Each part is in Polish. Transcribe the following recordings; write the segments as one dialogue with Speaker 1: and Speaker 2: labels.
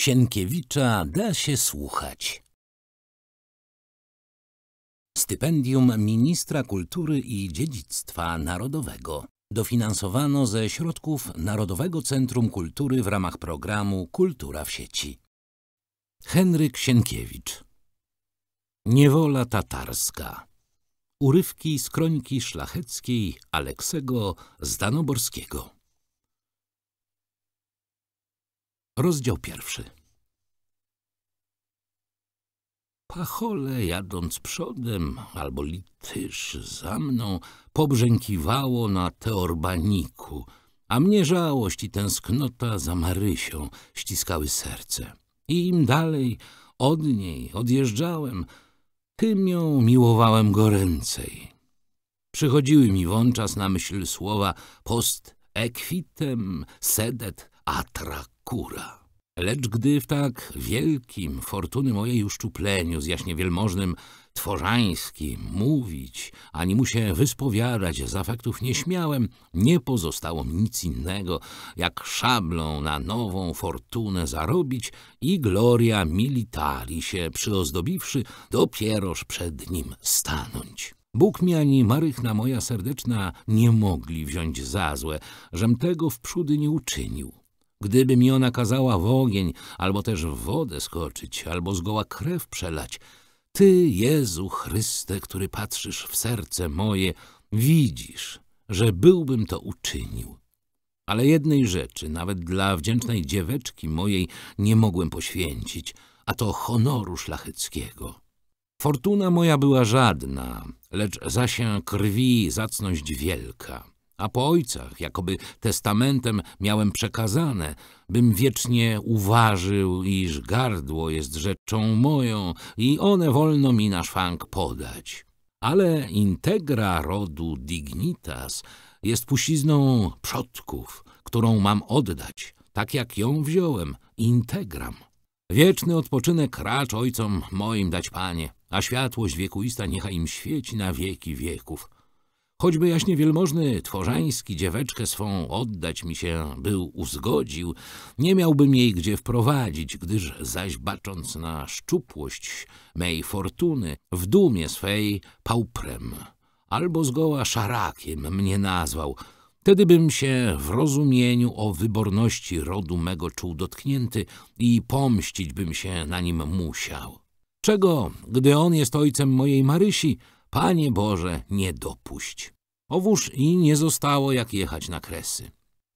Speaker 1: Sienkiewicza da się słuchać. Stypendium Ministra Kultury i Dziedzictwa Narodowego dofinansowano ze środków Narodowego Centrum Kultury w ramach programu Kultura w sieci. Henryk Sienkiewicz Niewola tatarska Urywki z kroniki szlacheckiej Aleksego Zdanoborskiego Rozdział pierwszy. Pachole, jadąc przodem, albo lityż za mną, pobrzękiwało na teorbaniku, a mnie żałość i tęsknota za Marysią ściskały serce. I im dalej od niej odjeżdżałem, tym ją miłowałem goręcej. Przychodziły mi wączas na myśl słowa post equitem sedet atrak skóra. Lecz gdy w tak wielkim fortuny mojej uszczupleniu z jaśnie wielmożnym tworzańskim mówić, ani mu się wyspowiadać z afektów nie śmiałem, nie pozostało mi nic innego, jak szablą na nową fortunę zarobić i gloria militari się przyozdobiwszy, dopieroż przed nim stanąć. Bóg mi ani Marychna moja serdeczna nie mogli wziąć za złe, żem tego wprzódy nie uczynił. Gdyby mi ona kazała w ogień, albo też w wodę skoczyć, albo zgoła krew przelać, Ty, Jezu Chryste, który patrzysz w serce moje, widzisz, że byłbym to uczynił. Ale jednej rzeczy, nawet dla wdzięcznej dzieweczki mojej, nie mogłem poświęcić, a to honoru szlacheckiego. Fortuna moja była żadna, lecz zasię krwi zacność wielka a po ojcach, jakoby testamentem miałem przekazane, bym wiecznie uważał, iż gardło jest rzeczą moją i one wolno mi na szwank podać. Ale integra rodu dignitas jest puścizną przodków, którą mam oddać, tak jak ją wziąłem, integram. Wieczny odpoczynek racz ojcom moim dać, Panie, a światłość wiekuista niechaj im świeci na wieki wieków. Choćby jaśnie wielmożny Tworzański dzieweczkę swą oddać mi się był uzgodził, nie miałbym jej gdzie wprowadzić, gdyż zaś bacząc na szczupłość mej fortuny, w dumie swej pauprem albo zgoła szarakiem mnie nazwał, Wtedy bym się w rozumieniu o wyborności rodu mego czuł dotknięty i pomścić bym się na nim musiał. Czego, gdy on jest ojcem mojej Marysi, Panie Boże, nie dopuść. Owóż i nie zostało jak jechać na kresy.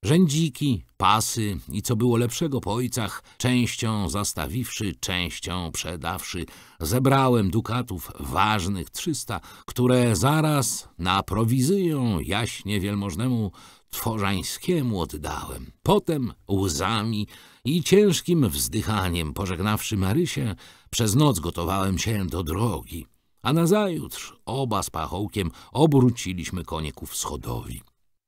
Speaker 1: Rzędziki, pasy i co było lepszego po ojcach, częścią zastawiwszy, częścią przedawszy, zebrałem dukatów ważnych trzysta, które zaraz na prowizyją jaśnie wielmożnemu tworzańskiemu oddałem. Potem łzami i ciężkim wzdychaniem, pożegnawszy Marysię, przez noc gotowałem się do drogi a nazajutrz oba z pachołkiem obróciliśmy konie ku wschodowi.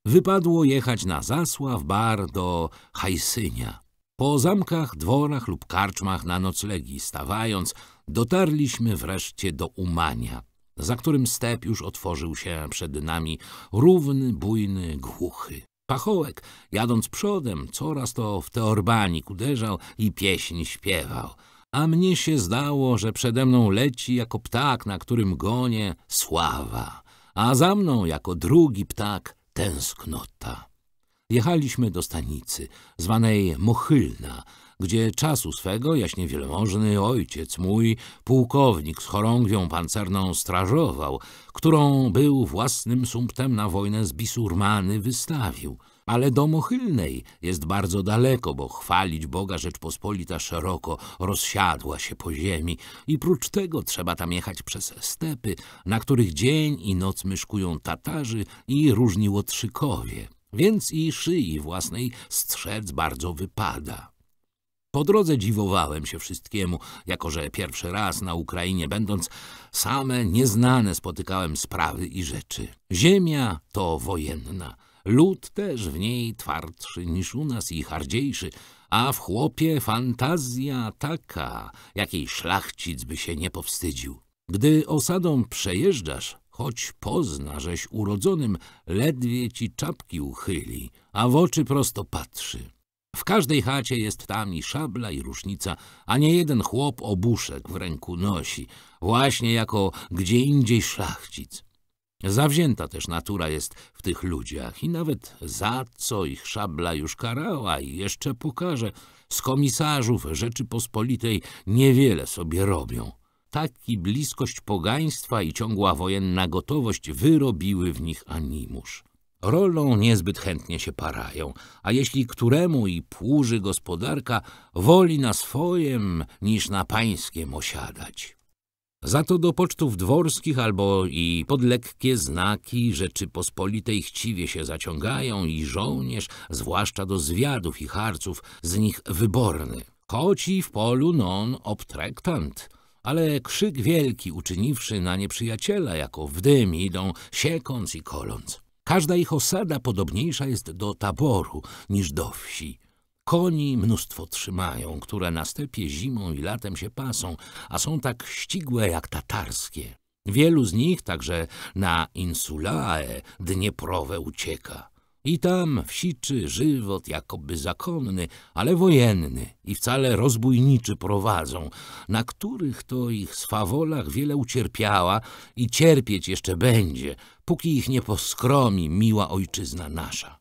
Speaker 1: Wypadło jechać na Zasław bar do Hajsynia. Po zamkach, dworach lub karczmach na noclegi stawając, dotarliśmy wreszcie do Umania, za którym step już otworzył się przed nami równy, bujny, głuchy. Pachołek, jadąc przodem, coraz to w teorbanik uderzał i pieśń śpiewał – a mnie się zdało, że przede mną leci jako ptak, na którym gonie sława, a za mną jako drugi ptak tęsknota. Jechaliśmy do stanicy, zwanej Mochylna, gdzie czasu swego jaśnie wielmożny ojciec mój, pułkownik z chorągwią pancerną strażował, którą był własnym sumptem na wojnę z Bisurmany wystawił – ale do Mochylnej jest bardzo daleko, bo chwalić Boga Rzeczpospolita szeroko rozsiadła się po ziemi i prócz tego trzeba tam jechać przez stepy, na których dzień i noc myszkują Tatarzy i różni Łotrzykowie, więc i szyi własnej strzec bardzo wypada. Po drodze dziwowałem się wszystkiemu, jako że pierwszy raz na Ukrainie będąc same nieznane spotykałem sprawy i rzeczy. Ziemia to wojenna – Lud też w niej twardszy niż u nas i hardziejszy, a w chłopie fantazja taka, jakiej szlachcic by się nie powstydził. Gdy osadą przejeżdżasz, choć pozna, żeś urodzonym, ledwie ci czapki uchyli, a w oczy prosto patrzy. W każdej chacie jest tam i szabla, i różnica, a nie jeden chłop obuszek w ręku nosi, właśnie jako gdzie indziej szlachcic. Zawzięta też natura jest w tych ludziach i nawet za co ich szabla już karała i jeszcze pokaże, z komisarzów Rzeczypospolitej niewiele sobie robią. Taki bliskość pogaństwa i ciągła wojenna gotowość wyrobiły w nich animusz. Rolą niezbyt chętnie się parają, a jeśli któremu i płuży gospodarka, woli na swojem niż na pańskiem osiadać. Za to do pocztów dworskich albo i pod lekkie znaki Rzeczypospolitej chciwie się zaciągają i żołnierz, zwłaszcza do zwiadów i harców, z nich wyborny. Koci w polu non obtrektant. Ale krzyk wielki uczyniwszy na nieprzyjaciela, jako w dym idą, siekąc i koląc. Każda ich osada podobniejsza jest do taboru niż do wsi. Koni mnóstwo trzymają, które na stepie zimą i latem się pasą, a są tak ścigłe jak tatarskie. Wielu z nich także na insulae dnieprowe ucieka. I tam wsiczy żywot jakoby zakonny, ale wojenny i wcale rozbójniczy prowadzą, na których to ich swawolach wiele ucierpiała i cierpieć jeszcze będzie, póki ich nie poskromi miła ojczyzna nasza.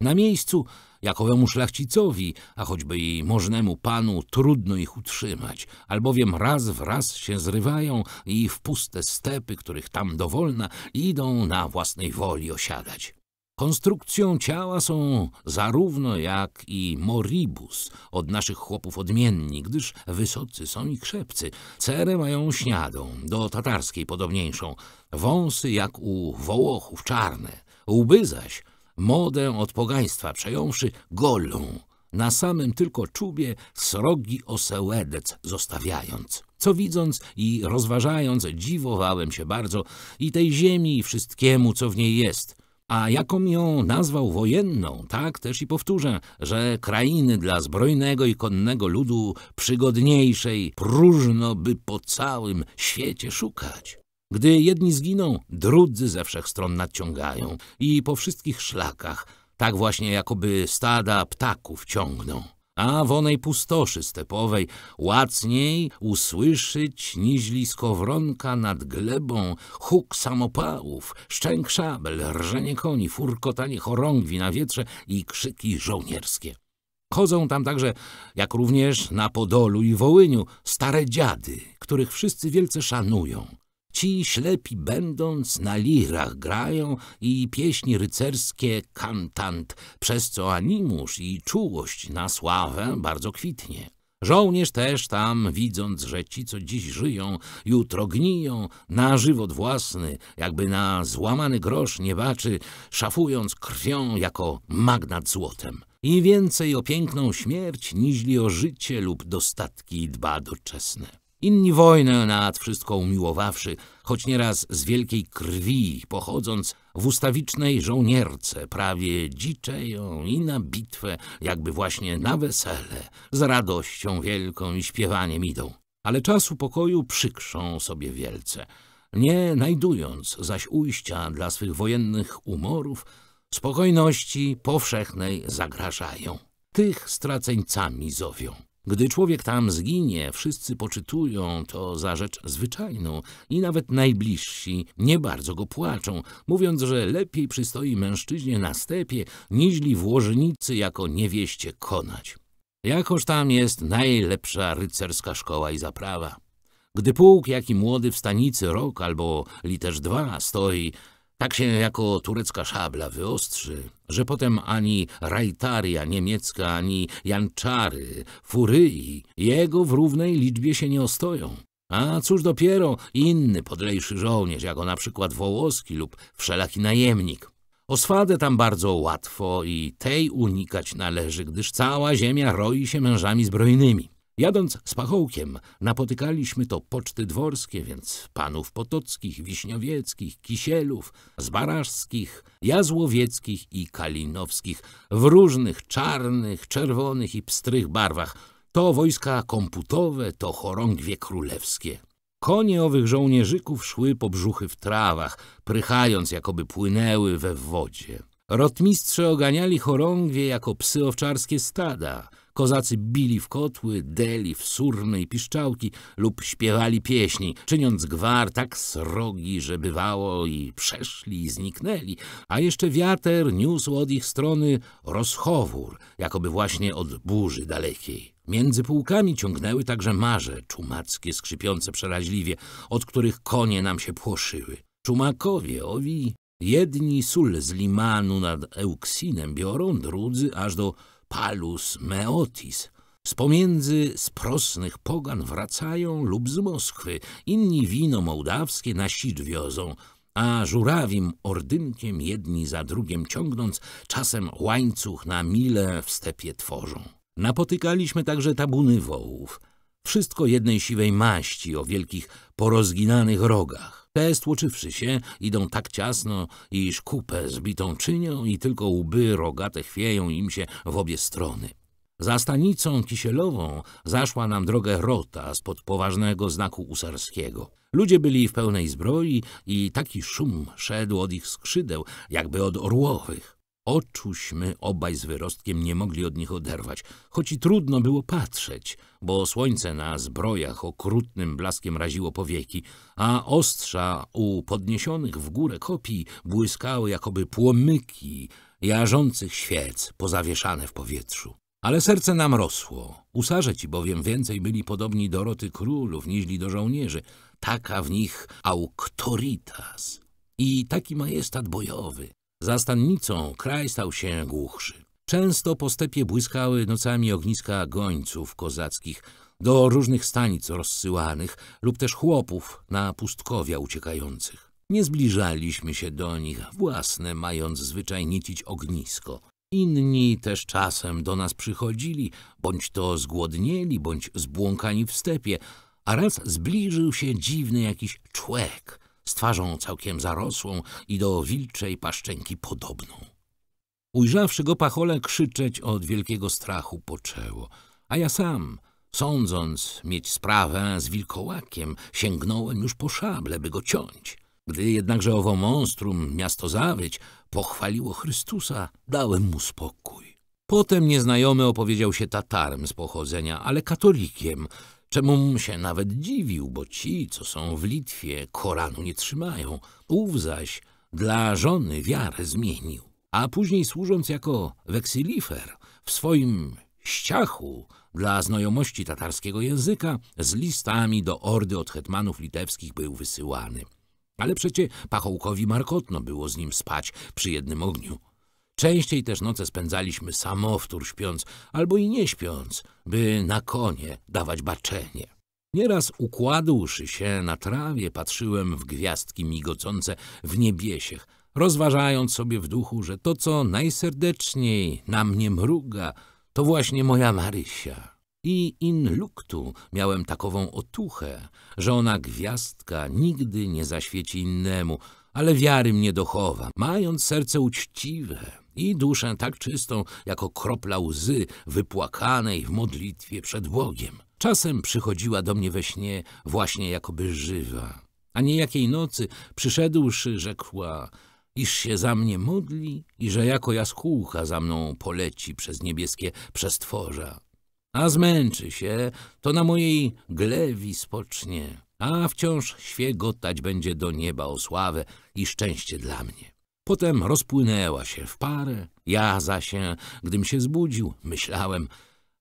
Speaker 1: Na miejscu jakowemu szlachcicowi, a choćby i możnemu panu, trudno ich utrzymać, albowiem raz w raz się zrywają i w puste stepy, których tam dowolna, idą na własnej woli osiadać. Konstrukcją ciała są zarówno jak i moribus od naszych chłopów odmienni, gdyż wysocy są i krzepcy. Cerę mają śniadą, do tatarskiej podobniejszą, wąsy jak u Wołochów czarne, łby zaś – modę od pogaństwa przejąwszy golą, na samym tylko czubie srogi osełedec zostawiając. Co widząc i rozważając, dziwowałem się bardzo i tej ziemi i wszystkiemu, co w niej jest. A jaką ją nazwał wojenną, tak też i powtórzę, że krainy dla zbrojnego i konnego ludu przygodniejszej próżno by po całym świecie szukać. Gdy jedni zginą, drudzy ze wszech stron nadciągają i po wszystkich szlakach, tak właśnie jakoby stada ptaków ciągną. A w onej pustoszy stepowej łacniej usłyszyć niźli skowronka nad glebą, huk samopałów, szczęk szabel, rżenie koni, furkotanie chorągwi na wietrze i krzyki żołnierskie. Chodzą tam także, jak również na Podolu i Wołyniu, stare dziady, których wszyscy wielce szanują. Ci ślepi będąc na lirach grają i pieśni rycerskie kantant, przez co animusz i czułość na sławę bardzo kwitnie. Żołnierz też tam, widząc, że ci, co dziś żyją, jutro gniją, na żywot własny, jakby na złamany grosz nie baczy, szafując krwią jako magnat złotem. I więcej o piękną śmierć, niźli o życie lub dostatki dba doczesne. Inni wojnę nad wszystko umiłowawszy, choć nieraz z wielkiej krwi pochodząc, w ustawicznej żołnierce, prawie dziczeją i na bitwę, jakby właśnie na wesele, z radością wielką i śpiewaniem idą. Ale czasu pokoju przykrzą sobie wielce. Nie znajdując zaś ujścia dla swych wojennych umorów, spokojności powszechnej zagrażają. Tych straceńcami zowią. Gdy człowiek tam zginie, wszyscy poczytują to za rzecz zwyczajną i nawet najbliżsi nie bardzo go płaczą, mówiąc, że lepiej przystoi mężczyźnie na stepie, niźli w łożnicy jako niewieście konać. Jakoż tam jest najlepsza rycerska szkoła i zaprawa. Gdy pułk, jaki młody w stanicy rok albo literz dwa stoi, tak się jako turecka szabla wyostrzy, że potem ani rajtaria niemiecka, ani janczary, furyi jego w równej liczbie się nie ostoją. A cóż dopiero inny podlejszy żołnierz, jako na przykład Wołoski lub wszelaki najemnik. Oswadę tam bardzo łatwo i tej unikać należy, gdyż cała ziemia roi się mężami zbrojnymi. Jadąc z pachołkiem napotykaliśmy to poczty dworskie, więc panów potockich, wiśniowieckich, kisielów, zbaraszskich, jazłowieckich i kalinowskich w różnych czarnych, czerwonych i pstrych barwach. To wojska komputowe, to chorągwie królewskie. Konie owych żołnierzyków szły po brzuchy w trawach, prychając, jakoby płynęły we wodzie. Rotmistrze oganiali chorągwie jako psy owczarskie stada – Kozacy bili w kotły, deli w surne i piszczałki lub śpiewali pieśni, czyniąc gwar tak srogi, że bywało i przeszli i zniknęli, a jeszcze wiatr, niósł od ich strony rozchowór, jakoby właśnie od burzy dalekiej. Między pułkami ciągnęły także marze, czumackie, skrzypiące przeraźliwie, od których konie nam się płoszyły. Czumakowie, owi, jedni sól z limanu nad Euksinem biorą, drudzy aż do Palus Meotis. Z pomiędzy sprosnych pogan wracają lub z Moskwy, inni wino mołdawskie na sit wiozą, a żurawim ordynkiem jedni za drugim ciągnąc, czasem łańcuch na mile w stepie tworzą. Napotykaliśmy także tabuny wołów, wszystko jednej siwej maści o wielkich porozginanych rogach. Te, stłoczywszy się, idą tak ciasno, iż kupę zbitą czynią i tylko łby rogate chwieją im się w obie strony. Za stanicą kisielową zaszła nam drogę rota spod poważnego znaku usarskiego. Ludzie byli w pełnej zbroi i taki szum szedł od ich skrzydeł, jakby od orłowych. Oczuśmy obaj z wyrostkiem nie mogli od nich oderwać, choć i trudno było patrzeć, bo słońce na zbrojach okrutnym blaskiem raziło powieki, a ostrza u podniesionych w górę kopii błyskały jakoby płomyki jarzących świec pozawieszane w powietrzu. Ale serce nam rosło. Usarze ci bowiem więcej byli podobni do roty królów niźli do żołnierzy. Taka w nich auktoritas i taki majestat bojowy, za stannicą kraj stał się głuchszy. Często po stepie błyskały nocami ogniska gońców kozackich, do różnych stanic rozsyłanych lub też chłopów na pustkowia uciekających. Nie zbliżaliśmy się do nich, własne mając zwyczaj nicić ognisko. Inni też czasem do nas przychodzili, bądź to zgłodnieli, bądź zbłąkani w stepie, a raz zbliżył się dziwny jakiś człek – z twarzą całkiem zarosłą i do wilczej paszczenki podobną. Ujrzawszy go pachole, krzyczeć od wielkiego strachu poczęło, a ja sam, sądząc mieć sprawę z wilkołakiem, sięgnąłem już po szable, by go ciąć. Gdy jednakże owo monstrum, miasto zawyć, pochwaliło Chrystusa, dałem mu spokój. Potem nieznajomy opowiedział się Tatarem z pochodzenia, ale katolikiem, czemu się nawet dziwił, bo ci, co są w Litwie, Koranu nie trzymają. Ów zaś dla żony wiarę zmienił, a później służąc jako weksylifer w swoim ściachu dla znajomości tatarskiego języka z listami do ordy od hetmanów litewskich był wysyłany. Ale przecie pachołkowi markotno było z nim spać przy jednym ogniu. Częściej też noce spędzaliśmy samowtór śpiąc, albo i nie śpiąc, by na konie dawać baczenie. Nieraz układłszy się na trawie, patrzyłem w gwiazdki migocące w niebiesiech, rozważając sobie w duchu, że to, co najserdeczniej na mnie mruga, to właśnie moja Marysia. I in luktu miałem takową otuchę, że ona gwiazdka nigdy nie zaświeci innemu, ale wiary mnie dochowa, mając serce uczciwe, i duszę tak czystą, jako kropla łzy wypłakanej w modlitwie przed Bogiem. Czasem przychodziła do mnie we śnie właśnie jakoby żywa. A niejakiej nocy, przyszedłszy, rzekła, iż się za mnie modli i że jako jaskółka za mną poleci przez niebieskie przestworza. A zmęczy się, to na mojej glewi spocznie, a wciąż świegotać będzie do nieba o sławę i szczęście dla mnie. Potem rozpłynęła się w parę, ja zaś, gdym się zbudził, myślałem,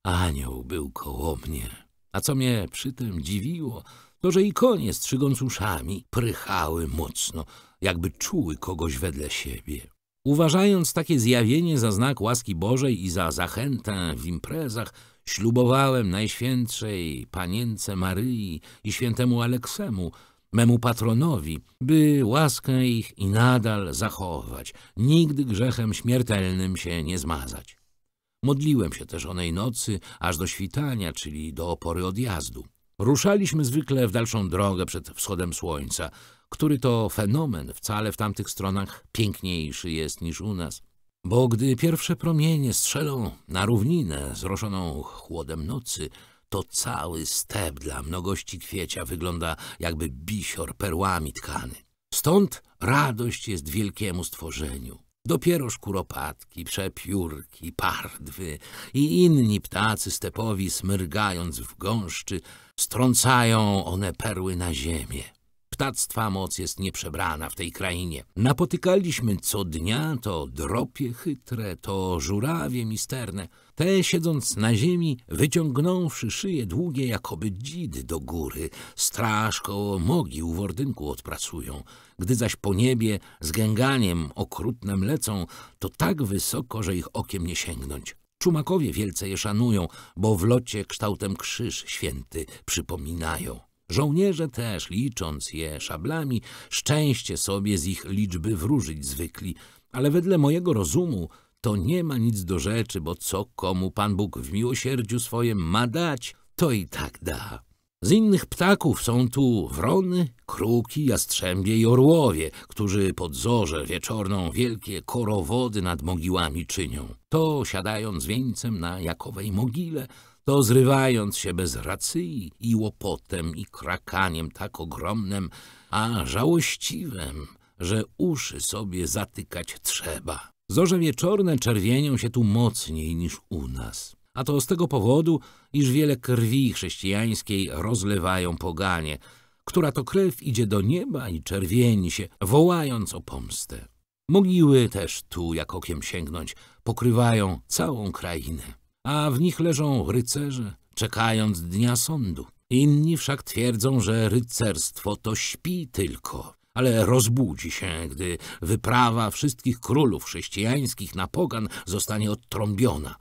Speaker 1: anioł był koło mnie. A co mnie przy tym dziwiło, to że i konie z trzygącuszami prychały mocno, jakby czuły kogoś wedle siebie. Uważając takie zjawienie za znak łaski Bożej i za zachętę w imprezach, ślubowałem Najświętszej Panience Maryi i świętemu Aleksemu, memu patronowi, by łaskę ich i nadal zachować, nigdy grzechem śmiertelnym się nie zmazać. Modliłem się też onej nocy, aż do świtania, czyli do opory odjazdu. Ruszaliśmy zwykle w dalszą drogę przed wschodem słońca, który to fenomen wcale w tamtych stronach piękniejszy jest niż u nas. Bo gdy pierwsze promienie strzelą na równinę zroszoną chłodem nocy, to cały step dla mnogości kwiecia wygląda jakby bisior perłami tkany. Stąd radość jest wielkiemu stworzeniu. Dopiero kuropatki, przepiórki, pardwy i inni ptacy stepowi smyrgając w gąszczy, strącają one perły na ziemię. Ptactwa moc jest nieprzebrana w tej krainie. Napotykaliśmy co dnia to dropie chytre, to żurawie misterne – te, siedząc na ziemi, wyciągnąwszy szyje długie jakoby dzidy do góry, straż koło mogił w ordynku odpracują. Gdy zaś po niebie z gęganiem okrutnem lecą, to tak wysoko, że ich okiem nie sięgnąć. Czumakowie wielce je szanują, bo w locie kształtem krzyż święty przypominają. Żołnierze też, licząc je szablami, szczęście sobie z ich liczby wróżyć zwykli, ale wedle mojego rozumu to nie ma nic do rzeczy, bo co komu Pan Bóg w miłosierdziu swojem ma dać, to i tak da. Z innych ptaków są tu wrony, kruki, jastrzębie i orłowie, którzy pod zorze wieczorną wielkie korowody nad mogiłami czynią. To siadając wieńcem na Jakowej mogile, to zrywając się bez racyi i łopotem i krakaniem tak ogromnym, a żałościwym, że uszy sobie zatykać trzeba. Zorze wieczorne czerwienią się tu mocniej niż u nas. A to z tego powodu, iż wiele krwi chrześcijańskiej rozlewają poganie, która to krew idzie do nieba i czerwieni się, wołając o pomstę. Mogiły też tu, jak okiem sięgnąć, pokrywają całą krainę, a w nich leżą rycerze, czekając dnia sądu. Inni wszak twierdzą, że rycerstwo to śpi tylko ale rozbudzi się, gdy wyprawa wszystkich królów chrześcijańskich na pogan zostanie odtrąbiona.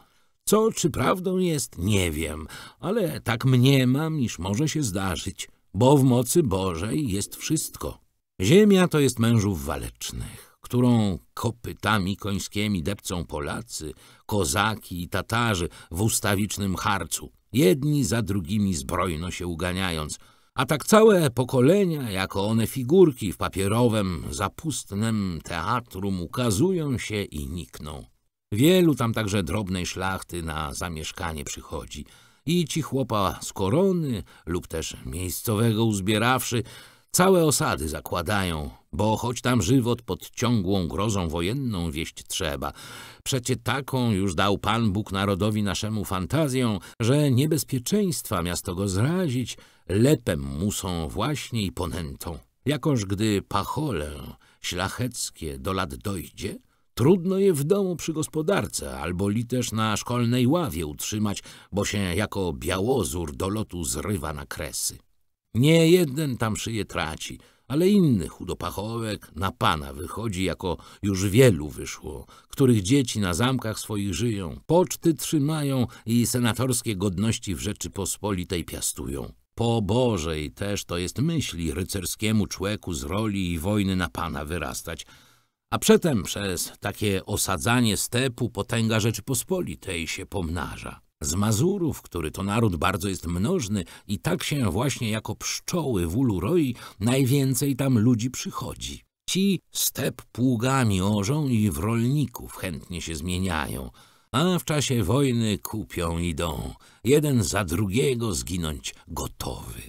Speaker 1: Co czy prawdą jest, nie wiem, ale tak mniemam, iż może się zdarzyć, bo w mocy Bożej jest wszystko. Ziemia to jest mężów walecznych, którą kopytami końskimi depcą Polacy, kozaki i Tatarzy w ustawicznym harcu, jedni za drugimi zbrojno się uganiając – a tak całe pokolenia, jako one figurki w papierowym, zapustnem teatrum ukazują się i nikną. Wielu tam także drobnej szlachty na zamieszkanie przychodzi. I ci chłopa z korony lub też miejscowego uzbierawszy, całe osady zakładają, bo choć tam żywot pod ciągłą grozą wojenną wieść trzeba. Przecie taką już dał Pan Bóg narodowi naszemu fantazją, że niebezpieczeństwa miasto go zrazić – lepem muszą właśnie i ponętą. Jakoż gdy pacholę ślacheckie do lat dojdzie, trudno je w domu przy gospodarce, albo li na szkolnej ławie utrzymać, bo się jako białozór do lotu zrywa na kresy. Nie jeden tam szyję traci, ale do chudopachołek na pana wychodzi, jako już wielu wyszło, których dzieci na zamkach swoich żyją, poczty trzymają i senatorskie godności w Rzeczypospolitej piastują. Po Bożej też to jest myśli rycerskiemu człeku z roli i wojny na Pana wyrastać, a przetem przez takie osadzanie stepu potęga Rzeczypospolitej się pomnaża. Z Mazurów, który to naród bardzo jest mnożny i tak się właśnie jako pszczoły w ulu roi, najwięcej tam ludzi przychodzi. Ci step pługami orzą i w rolników chętnie się zmieniają – a w czasie wojny kupią idą, jeden za drugiego zginąć gotowy.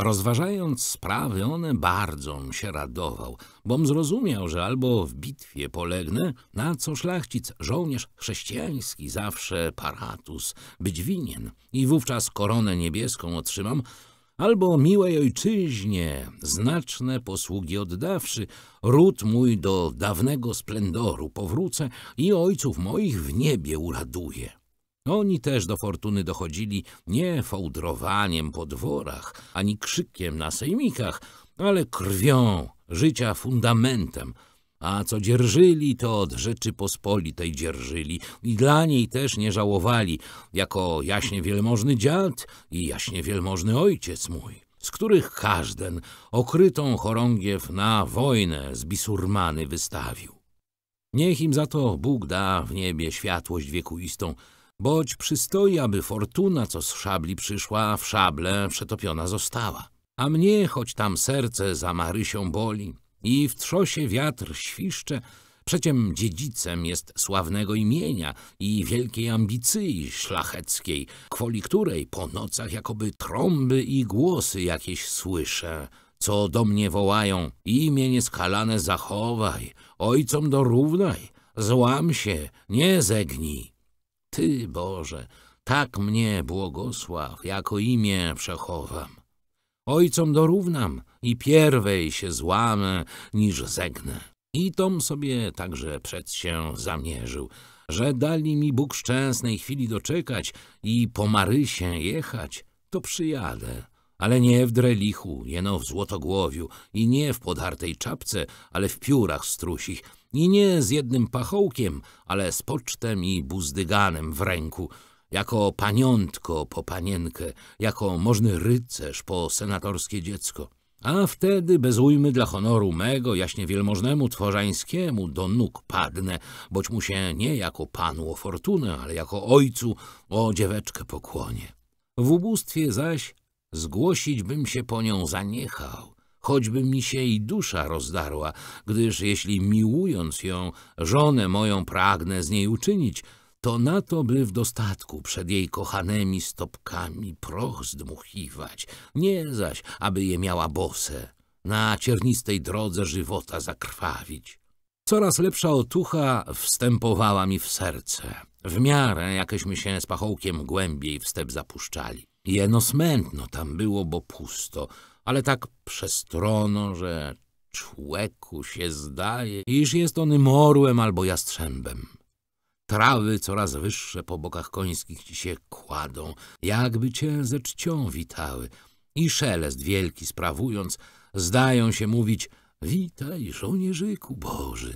Speaker 1: Rozważając sprawy one, bardzo się radował, bom zrozumiał, że albo w bitwie polegnę, na co szlachcic, żołnierz chrześcijański zawsze paratus być winien i wówczas koronę niebieską otrzymam, albo miłej ojczyźnie, znaczne posługi oddawszy, ród mój do dawnego splendoru powrócę i ojców moich w niebie uraduję. Oni też do fortuny dochodzili nie fałdrowaniem po dworach, ani krzykiem na sejmikach, ale krwią, życia fundamentem – a co dzierżyli, to od Rzeczypospolitej dzierżyli i dla niej też nie żałowali, jako jaśnie wielmożny dziad i jaśnie wielmożny ojciec mój, z których każden okrytą chorągiew na wojnę z Bisurmany wystawił. Niech im za to Bóg da w niebie światłość wiekuistą, boć przystoi, aby fortuna, co z szabli przyszła, w szable przetopiona została. A mnie, choć tam serce za Marysią boli, i w trzosie wiatr świszcze, przeciem dziedzicem jest sławnego imienia i wielkiej ambicji szlacheckiej, kwoli której po nocach jakoby trąby i głosy jakieś słyszę, co do mnie wołają, imię nieskalane zachowaj, ojcom dorównaj, złam się, nie zegnij. Ty, Boże, tak mnie błogosław, jako imię przechowam. Ojcom dorównam i pierwej się złamę, niż zegnę. I tom sobie także przed się zamierzył, że dali mi Bóg szczęsnej chwili doczekać i po Marysie jechać, to przyjadę. Ale nie w drelichu, jeno w złotogłowiu i nie w podartej czapce, ale w piórach strusich i nie z jednym pachołkiem, ale z pocztem i buzdyganem w ręku – jako paniątko po panienkę, jako możny rycerz po senatorskie dziecko. A wtedy, bez ujmy dla honoru mego, jaśnie wielmożnemu tworzańskiemu, do nóg padnę, boć mu się nie jako panu o fortunę, ale jako ojcu o dzieweczkę pokłonie. W ubóstwie zaś zgłosić bym się po nią zaniechał, choćby mi się i dusza rozdarła, gdyż jeśli miłując ją, żonę moją pragnę z niej uczynić – to na to, by w dostatku przed jej kochanymi stopkami proch zdmuchiwać, nie zaś, aby je miała bose, na ciernistej drodze żywota zakrwawić. Coraz lepsza otucha wstępowała mi w serce, w miarę jakeśmy się z pachołkiem głębiej w step zapuszczali. Jeno smętno tam było, bo pusto, ale tak przestrono, że człeku się zdaje, iż jest on morłem albo jastrzębem. Trawy coraz wyższe po bokach końskich ci się kładą, jakby cię ze czcią witały. I szelest wielki sprawując, zdają się mówić Witaj, żołnierzyku Boży.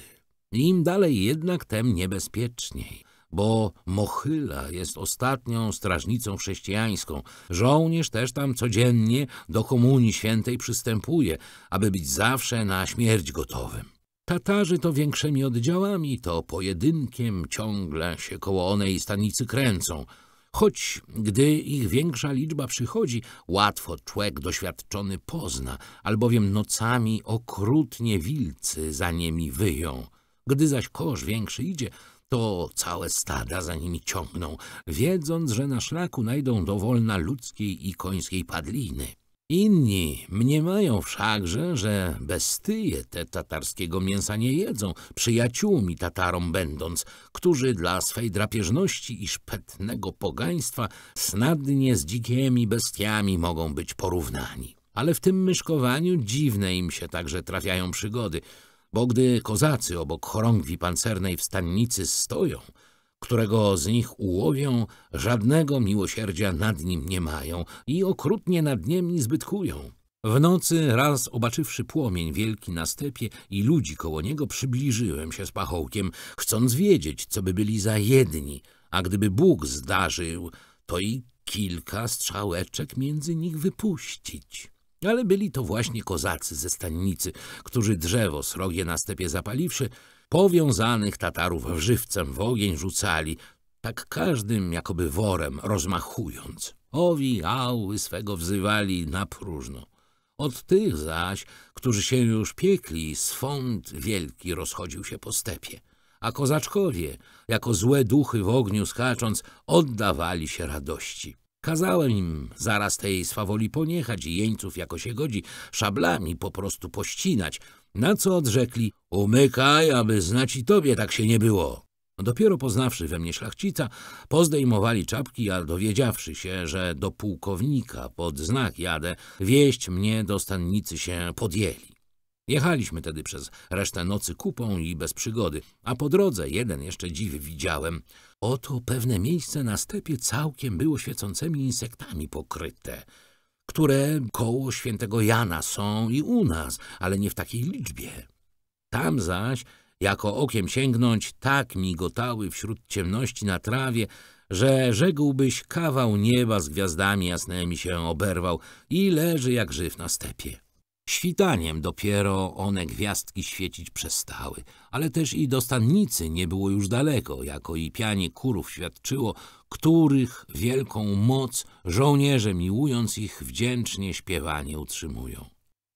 Speaker 1: Im dalej jednak, tem niebezpieczniej, bo Mochyla jest ostatnią strażnicą chrześcijańską. Żołnierz też tam codziennie do Komunii Świętej przystępuje, aby być zawsze na śmierć gotowym. Tatarzy to większymi oddziałami, to pojedynkiem ciągle się koło onej stanicy kręcą. Choć gdy ich większa liczba przychodzi, łatwo człek doświadczony pozna, albowiem nocami okrutnie wilcy za nimi wyją. Gdy zaś kosz większy idzie, to całe stada za nimi ciągną, wiedząc, że na szlaku najdą dowolna ludzkiej i końskiej padliny. Inni mniemają wszakże, że bestyje te tatarskiego mięsa nie jedzą, przyjaciółmi Tatarom będąc, którzy dla swej drapieżności i szpetnego pogaństwa snadnie z dzikimi bestiami mogą być porównani. Ale w tym myszkowaniu dziwne im się także trafiają przygody, bo gdy kozacy obok chorągwi pancernej w stannicy stoją – którego z nich ułowią, żadnego miłosierdzia nad nim nie mają i okrutnie nad niemi zbytkują. W nocy, raz obaczywszy płomień wielki na stepie i ludzi koło niego, przybliżyłem się z pachołkiem, chcąc wiedzieć, co by byli za jedni, a gdyby Bóg zdarzył, to i kilka strzałeczek między nich wypuścić. Ale byli to właśnie kozacy ze stanicy, którzy drzewo srogie na stepie zapaliwszy, Powiązanych Tatarów żywcem w ogień rzucali, tak każdym jakoby worem rozmachując. Owi ały swego wzywali na próżno. Od tych zaś, którzy się już piekli, swąd wielki rozchodził się po stepie, a kozaczkowie, jako złe duchy w ogniu skacząc, oddawali się radości. Kazałem im zaraz tej swawoli poniechać i jeńców, jako się godzi, szablami po prostu pościnać, na co odrzekli, umykaj, aby znać i tobie tak się nie było. Dopiero poznawszy we mnie szlachcica, pozdejmowali czapki, a dowiedziawszy się, że do pułkownika pod znak jadę, wieść mnie do stannicy się podjęli. Jechaliśmy tedy przez resztę nocy kupą i bez przygody, a po drodze jeden jeszcze dziw widziałem. Oto pewne miejsce na stepie całkiem było świecącymi insektami pokryte – które koło świętego Jana są i u nas, ale nie w takiej liczbie. Tam zaś, jako okiem sięgnąć, tak migotały wśród ciemności na trawie, że rzekłbyś kawał nieba z gwiazdami jasnymi się oberwał i leży jak żyw na stepie. Świtaniem dopiero one gwiazdki świecić przestały, ale też i do stannicy nie było już daleko, jako i pianie kurów świadczyło, których wielką moc żołnierze miłując ich wdzięcznie śpiewanie utrzymują.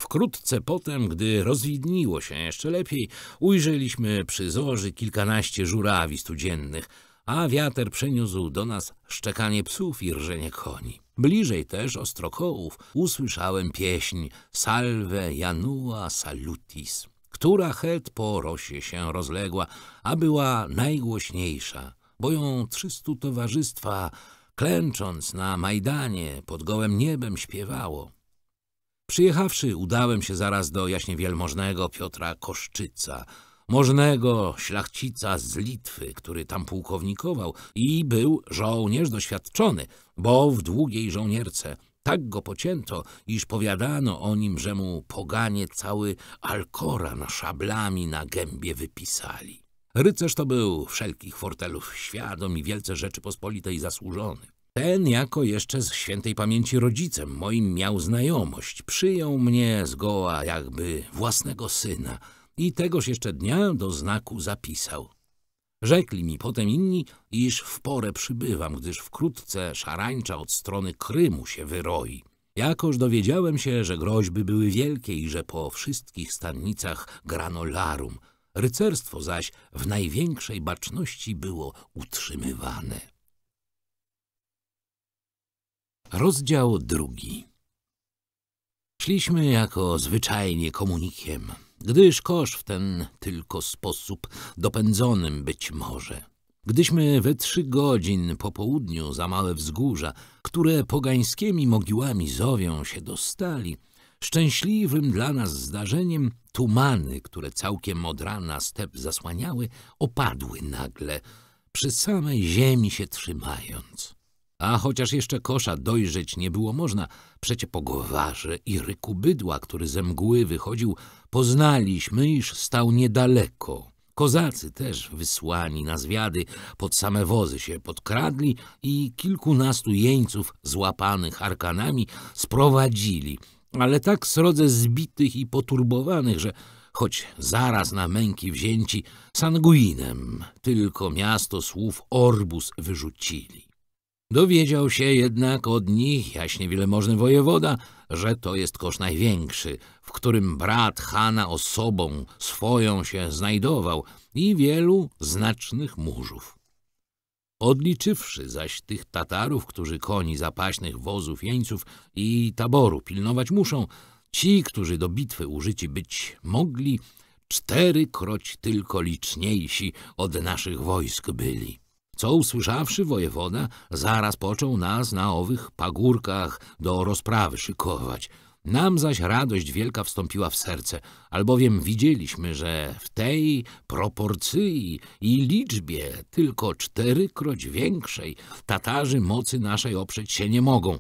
Speaker 1: Wkrótce potem, gdy rozwidniło się jeszcze lepiej, ujrzeliśmy przy zorzy kilkanaście żurawi studziennych – a wiatr przyniósł do nas szczekanie psów i rżenie koni. Bliżej też ostrokołów usłyszałem pieśń Salve Janua Salutis, która het po rosie się rozległa, a była najgłośniejsza, bo ją trzystu towarzystwa, klęcząc na Majdanie, pod gołym niebem śpiewało. Przyjechawszy, udałem się zaraz do jaśnie wielmożnego Piotra Koszczyca – możnego szlachcica z Litwy, który tam pułkownikował i był żołnierz doświadczony, bo w długiej żołnierce tak go pocięto, iż powiadano o nim, że mu poganie cały Alkoran szablami na gębie wypisali. Rycerz to był wszelkich fortelów świadom i wielce Rzeczypospolitej zasłużony. Ten jako jeszcze z świętej pamięci rodzicem moim miał znajomość. Przyjął mnie zgoła jakby własnego syna – i tegoż jeszcze dnia do znaku zapisał. Rzekli mi potem inni, iż w porę przybywam, gdyż wkrótce szarańcza od strony Krymu się wyroi. Jakoż dowiedziałem się, że groźby były wielkie i że po wszystkich stanicach granularum rycerstwo zaś w największej baczności było utrzymywane. Rozdział drugi Szliśmy jako zwyczajnie komunikiem gdyż kosz w ten tylko sposób dopędzonym być może. Gdyśmy we trzy godzin po południu za małe wzgórza, które pogańskimi mogiłami zowią się dostali, szczęśliwym dla nas zdarzeniem tumany, które całkiem od rana step zasłaniały, opadły nagle, przy samej ziemi się trzymając. A chociaż jeszcze kosza dojrzeć nie było można, przecie po i ryku bydła, który ze mgły wychodził, Poznaliśmy, iż stał niedaleko. Kozacy też wysłani na zwiady pod same wozy się podkradli i kilkunastu jeńców złapanych arkanami sprowadzili, ale tak srodze zbitych i poturbowanych, że choć zaraz na męki wzięci sanguinem, tylko miasto słów Orbus wyrzucili. Dowiedział się jednak od nich, jaśnie wilemożny wojewoda, że to jest kosz największy, w którym brat Hana osobą swoją się znajdował i wielu znacznych murzów. Odliczywszy zaś tych Tatarów, którzy koni zapaśnych wozów, jeńców i taboru pilnować muszą, ci, którzy do bitwy użyci być mogli, czterykroć tylko liczniejsi od naszych wojsk byli. Co usłyszawszy, wojewoda zaraz począł nas na owych pagórkach do rozprawy szykować. Nam zaś radość wielka wstąpiła w serce, albowiem widzieliśmy, że w tej proporcji i liczbie tylko czterykroć większej Tatarzy mocy naszej oprzeć się nie mogą.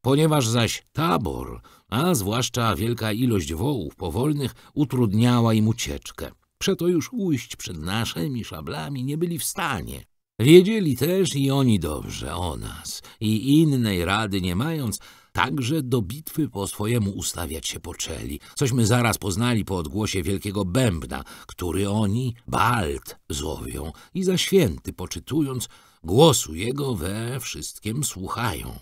Speaker 1: Ponieważ zaś tabor, a zwłaszcza wielka ilość wołów powolnych utrudniała im ucieczkę. Przeto już ujść przed naszymi szablami nie byli w stanie. Wiedzieli też i oni dobrze o nas i innej rady nie mając, także do bitwy po swojemu ustawiać się poczęli, cośmy zaraz poznali po odgłosie wielkiego bębna, który oni Balt zowią i za święty poczytując, głosu jego we wszystkim słuchają.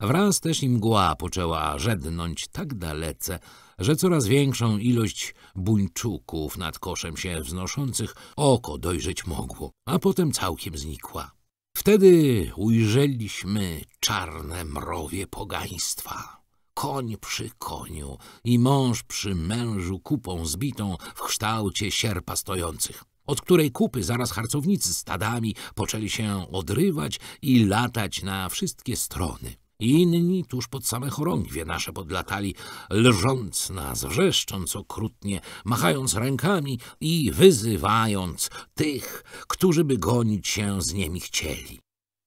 Speaker 1: Wraz też i mgła poczęła żednąć tak dalece, że coraz większą ilość buńczuków nad koszem się wznoszących oko dojrzeć mogło, a potem całkiem znikła. Wtedy ujrzeliśmy czarne mrowie pogaństwa. Koń przy koniu i mąż przy mężu kupą zbitą w kształcie sierpa stojących, od której kupy zaraz harcownicy stadami poczęli się odrywać i latać na wszystkie strony. Inni tuż pod same chorągwie nasze podlatali, lżąc nas, wrzeszcząc okrutnie, machając rękami i wyzywając tych, którzy by gonić się z nimi chcieli.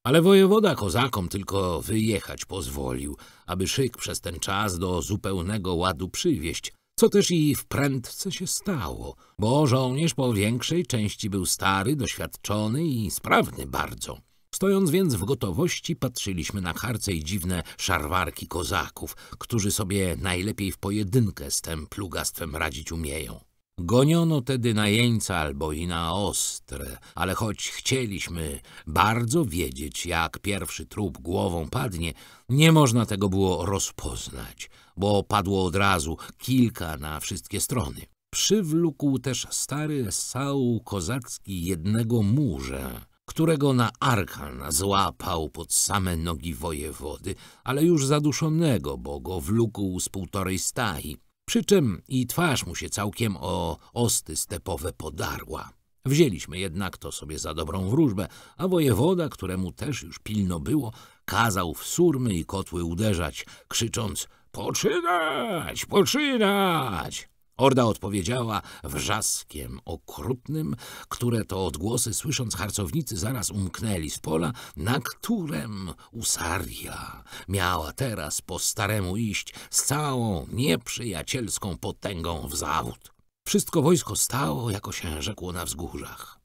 Speaker 1: Ale wojewoda kozakom tylko wyjechać pozwolił, aby szyk przez ten czas do zupełnego ładu przywieść, co też i wprędce się stało, bo żołnierz po większej części był stary, doświadczony i sprawny bardzo. Stojąc więc w gotowości, patrzyliśmy na harce i dziwne szarwarki kozaków, którzy sobie najlepiej w pojedynkę z tym plugastwem radzić umieją. Goniono tedy na jeńca albo i na ostre, ale choć chcieliśmy bardzo wiedzieć, jak pierwszy trup głową padnie, nie można tego było rozpoznać, bo padło od razu kilka na wszystkie strony. Przywlókł też stary sał kozacki jednego murze, którego na Arkan złapał pod same nogi wojewody, ale już zaduszonego, bo go wlókł z półtorej stahi. przy czym i twarz mu się całkiem o osty stepowe podarła. Wzięliśmy jednak to sobie za dobrą wróżbę, a wojewoda, któremu też już pilno było, kazał w surmy i kotły uderzać, krzycząc – poczynać, poczynać! Orda odpowiedziała wrzaskiem okrutnym, które to odgłosy słysząc harcownicy zaraz umknęli z pola, na którym usaria miała teraz po staremu iść z całą nieprzyjacielską potęgą w zawód. Wszystko wojsko stało, jako się rzekło na wzgórzach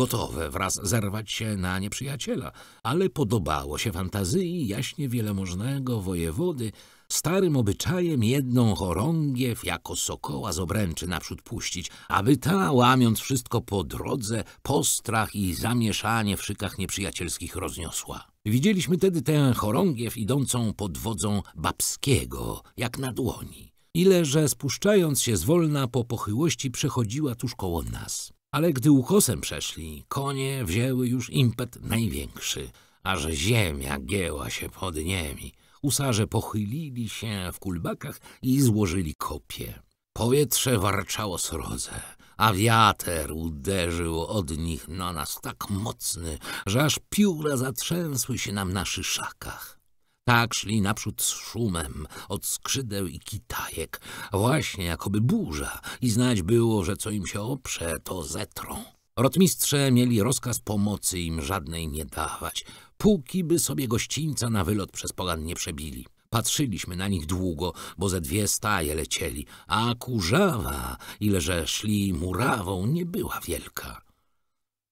Speaker 1: gotowe wraz zerwać się na nieprzyjaciela, ale podobało się fantazyi jaśnie wielemożnego wojewody starym obyczajem jedną chorągiew jako sokoła z obręczy naprzód puścić, aby ta, łamiąc wszystko po drodze, postrach i zamieszanie w szykach nieprzyjacielskich rozniosła. Widzieliśmy tedy tę chorągiew idącą pod wodzą Babskiego, jak na dłoni ile że spuszczając się z wolna po pochyłości przechodziła tuż koło nas. Ale gdy ukosem przeszli, konie wzięły już impet największy, aż ziemia gięła się pod niemi. Usarze pochylili się w kulbakach i złożyli kopie. Powietrze warczało srodze, a wiatr uderzył od nich na nas tak mocny, że aż pióra zatrzęsły się nam na szyszakach. Tak szli naprzód z szumem, od skrzydeł i kitajek, właśnie jakoby burza i znać było, że co im się oprze, to zetrą. Rotmistrze mieli rozkaz pomocy im żadnej nie dawać, póki by sobie gościńca na wylot przez pogan nie przebili. Patrzyliśmy na nich długo, bo ze dwie staje lecieli, a kurzawa, ile że szli murawą, nie była wielka.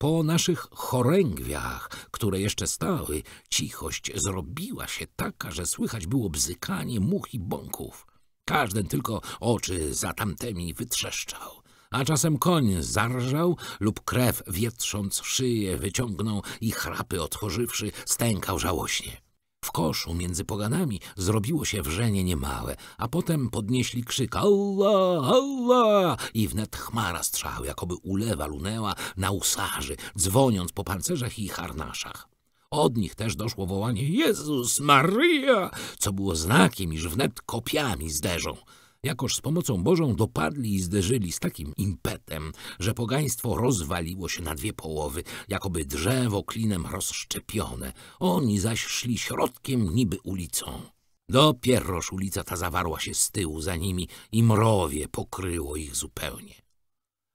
Speaker 1: Po naszych choręgwiach, które jeszcze stały, cichość zrobiła się taka, że słychać było bzykanie much i bąków. Każdy tylko oczy za tamtemi wytrzeszczał. A czasem koń zarżał lub krew wietrząc szyję wyciągnął i chrapy otworzywszy stękał żałośnie. W koszu między poganami zrobiło się wrzenie niemałe, a potem podnieśli krzyk Allah, Allah i wnet chmara strzał, jakoby ulewa lunęła na usarzy, dzwoniąc po pancerzach i harnaszach. Od nich też doszło wołanie Jezus Maria, co było znakiem, iż wnet kopiami zderzą jakoż z pomocą Bożą dopadli i zderzyli z takim impetem, że pogaństwo rozwaliło się na dwie połowy, jakoby drzewo klinem rozszczepione. Oni zaś szli środkiem niby ulicą. Dopieroż ulica ta zawarła się z tyłu za nimi i mrowie pokryło ich zupełnie.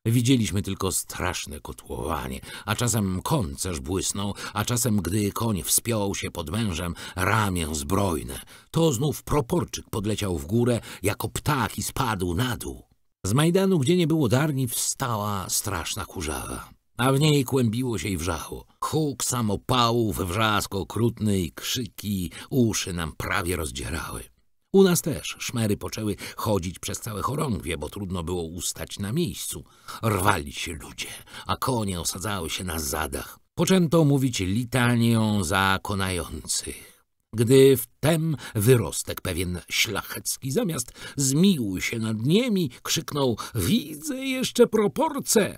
Speaker 1: Widzieliśmy tylko straszne kotłowanie, a czasem koncerz błysnął, a czasem, gdy koń wspiął się pod mężem, ramię zbrojne. To znów proporczyk podleciał w górę, jako ptak i spadł na dół. Z Majdanu, gdzie nie było darni, wstała straszna kurzawa, a w niej kłębiło się i wrzało. Huk samopałów, wrzask okrutny i krzyki uszy nam prawie rozdzierały. U nas też szmery poczęły chodzić przez całe chorągwie, bo trudno było ustać na miejscu. Rwali się ludzie, a konie osadzały się na zadach. Poczęto mówić litanią za konających. Gdy wtem wyrostek pewien szlachecki zamiast zmił się nad niemi, krzyknął — widzę jeszcze proporce!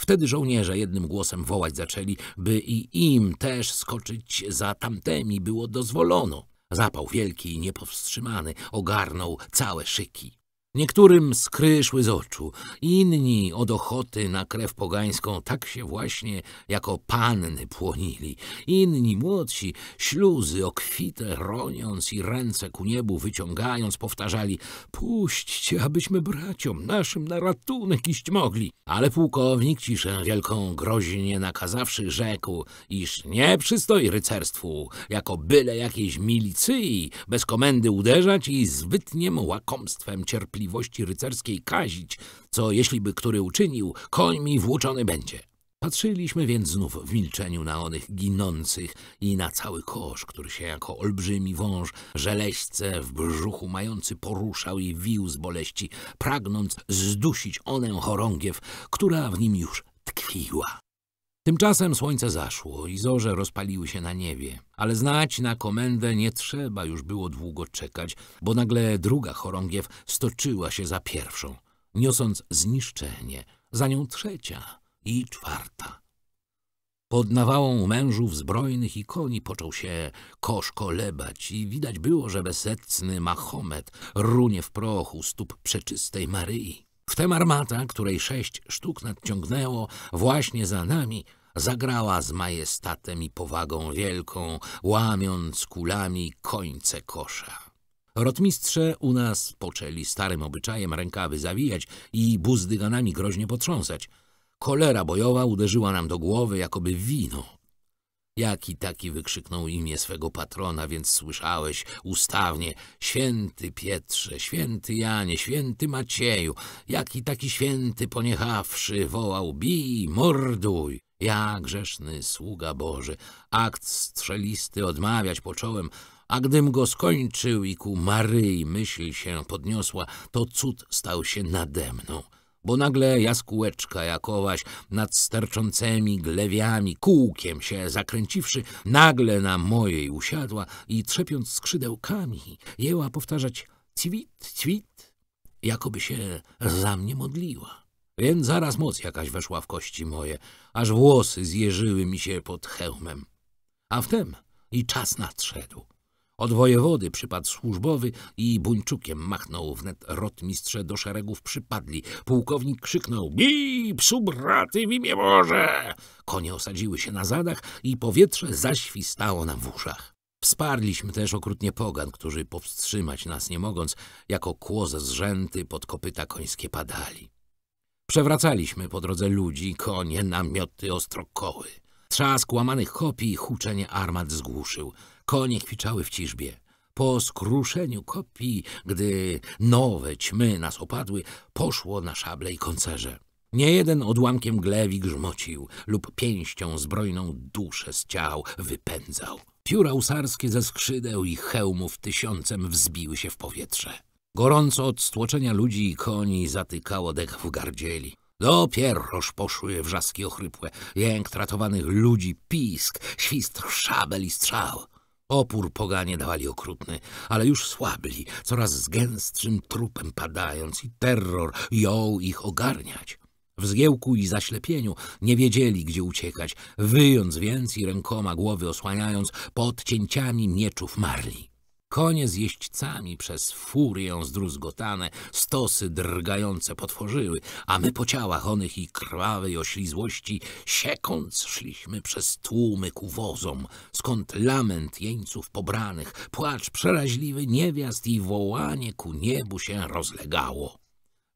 Speaker 1: Wtedy żołnierze jednym głosem wołać zaczęli, by i im też skoczyć za tamtemi było dozwolono. Zapał wielki i niepowstrzymany ogarnął całe szyki. Niektórym skryszły z oczu, inni od ochoty na krew pogańską tak się właśnie jako panny płonili. Inni, młodsi, śluzy okwite roniąc i ręce ku niebu wyciągając, powtarzali — puśćcie, abyśmy braciom naszym na ratunek iść mogli. Ale pułkownik ciszę wielką groźnie nakazawszy rzekł, iż nie przystoi rycerstwu, jako byle jakiejś milicji bez komendy uderzać i zbytniem łakomstwem cierpliwym cnotliwości rycerskiej kazić, co jeśli by który uczynił, koń mi włóczony będzie. Patrzyliśmy więc znów w milczeniu na onych ginących i na cały kosz, który się jako olbrzymi wąż żeleśce w brzuchu mający poruszał i wił z boleści, pragnąc zdusić onę chorągiew, która w nim już tkwiła. Tymczasem słońce zaszło i zorze rozpaliły się na niebie, ale znać na komendę nie trzeba już było długo czekać, bo nagle druga chorągiew stoczyła się za pierwszą, niosąc zniszczenie, za nią trzecia i czwarta. Pod nawałą mężów zbrojnych i koni począł się kosz kolebać i widać było, że bezsetny Mahomet runie w prochu stóp przeczystej Maryi. Wtem armata, której sześć sztuk nadciągnęło właśnie za nami, zagrała z majestatem i powagą wielką, łamiąc kulami końce kosza. Rotmistrze u nas poczęli starym obyczajem rękawy zawijać i buzdyganami groźnie potrząsać. Kolera bojowa uderzyła nam do głowy jakoby wino. Jaki taki wykrzyknął imię swego patrona, więc słyszałeś ustawnie Święty Pietrze, święty Janie, święty Macieju, jaki taki święty poniechawszy wołał bij, morduj. Ja, grzeszny sługa Boży, akt strzelisty odmawiać począłem, a gdym go skończył i ku Maryi myśl się podniosła, to cud stał się nade mną bo nagle jaskółeczka jakowaś nad sterczącymi glewiami, kółkiem się zakręciwszy, nagle na mojej usiadła i trzepiąc skrzydełkami, jęła powtarzać cwit, cwit, jakoby się za mnie modliła. Więc zaraz moc jakaś weszła w kości moje, aż włosy zjeżyły mi się pod hełmem. A wtem i czas nadszedł. Od wojewody przypadł służbowy i buńczukiem machnął wnet rotmistrze do szeregów przypadli. Pułkownik krzyknął – bij psu braty w imię Boże! Konie osadziły się na zadach i powietrze zaświstało nam w uszach. Wsparliśmy też okrutnie pogan, którzy powstrzymać nas nie mogąc, jako kłos zrzęty pod kopyta końskie padali. Przewracaliśmy po drodze ludzi, konie, namioty, ostrokoły. Trzask łamanych kopi i huczenie armat zgłuszył. Konie kwiczały w ciżbie. Po skruszeniu kopii, gdy nowe ćmy nas opadły, poszło na szable i koncerze. Nie jeden odłamkiem glewi grzmocił lub pięścią zbrojną duszę z ciał wypędzał. Pióra usarskie ze skrzydeł i hełmów tysiącem wzbiły się w powietrze. Gorąco od stłoczenia ludzi i koni zatykało dech w gardzieli. Dopieroż poszły wrzaski ochrypłe, jęk tratowanych ludzi, pisk, świst szabel i strzał. Opór poganie dawali okrutny, ale już słabli, coraz z gęstszym trupem padając i terror jął ich ogarniać. W zgiełku i zaślepieniu nie wiedzieli, gdzie uciekać, wyjąc więc i rękoma głowy osłaniając, pod cięciami mieczów marli. Konie z jeźdźcami przez furię zdruzgotane, stosy drgające potworzyły, a my po ciałach onych i krwawej oślizłości, siekąc szliśmy przez tłumy ku wozom, skąd lament jeńców pobranych, płacz przeraźliwy niewiast i wołanie ku niebu się rozlegało.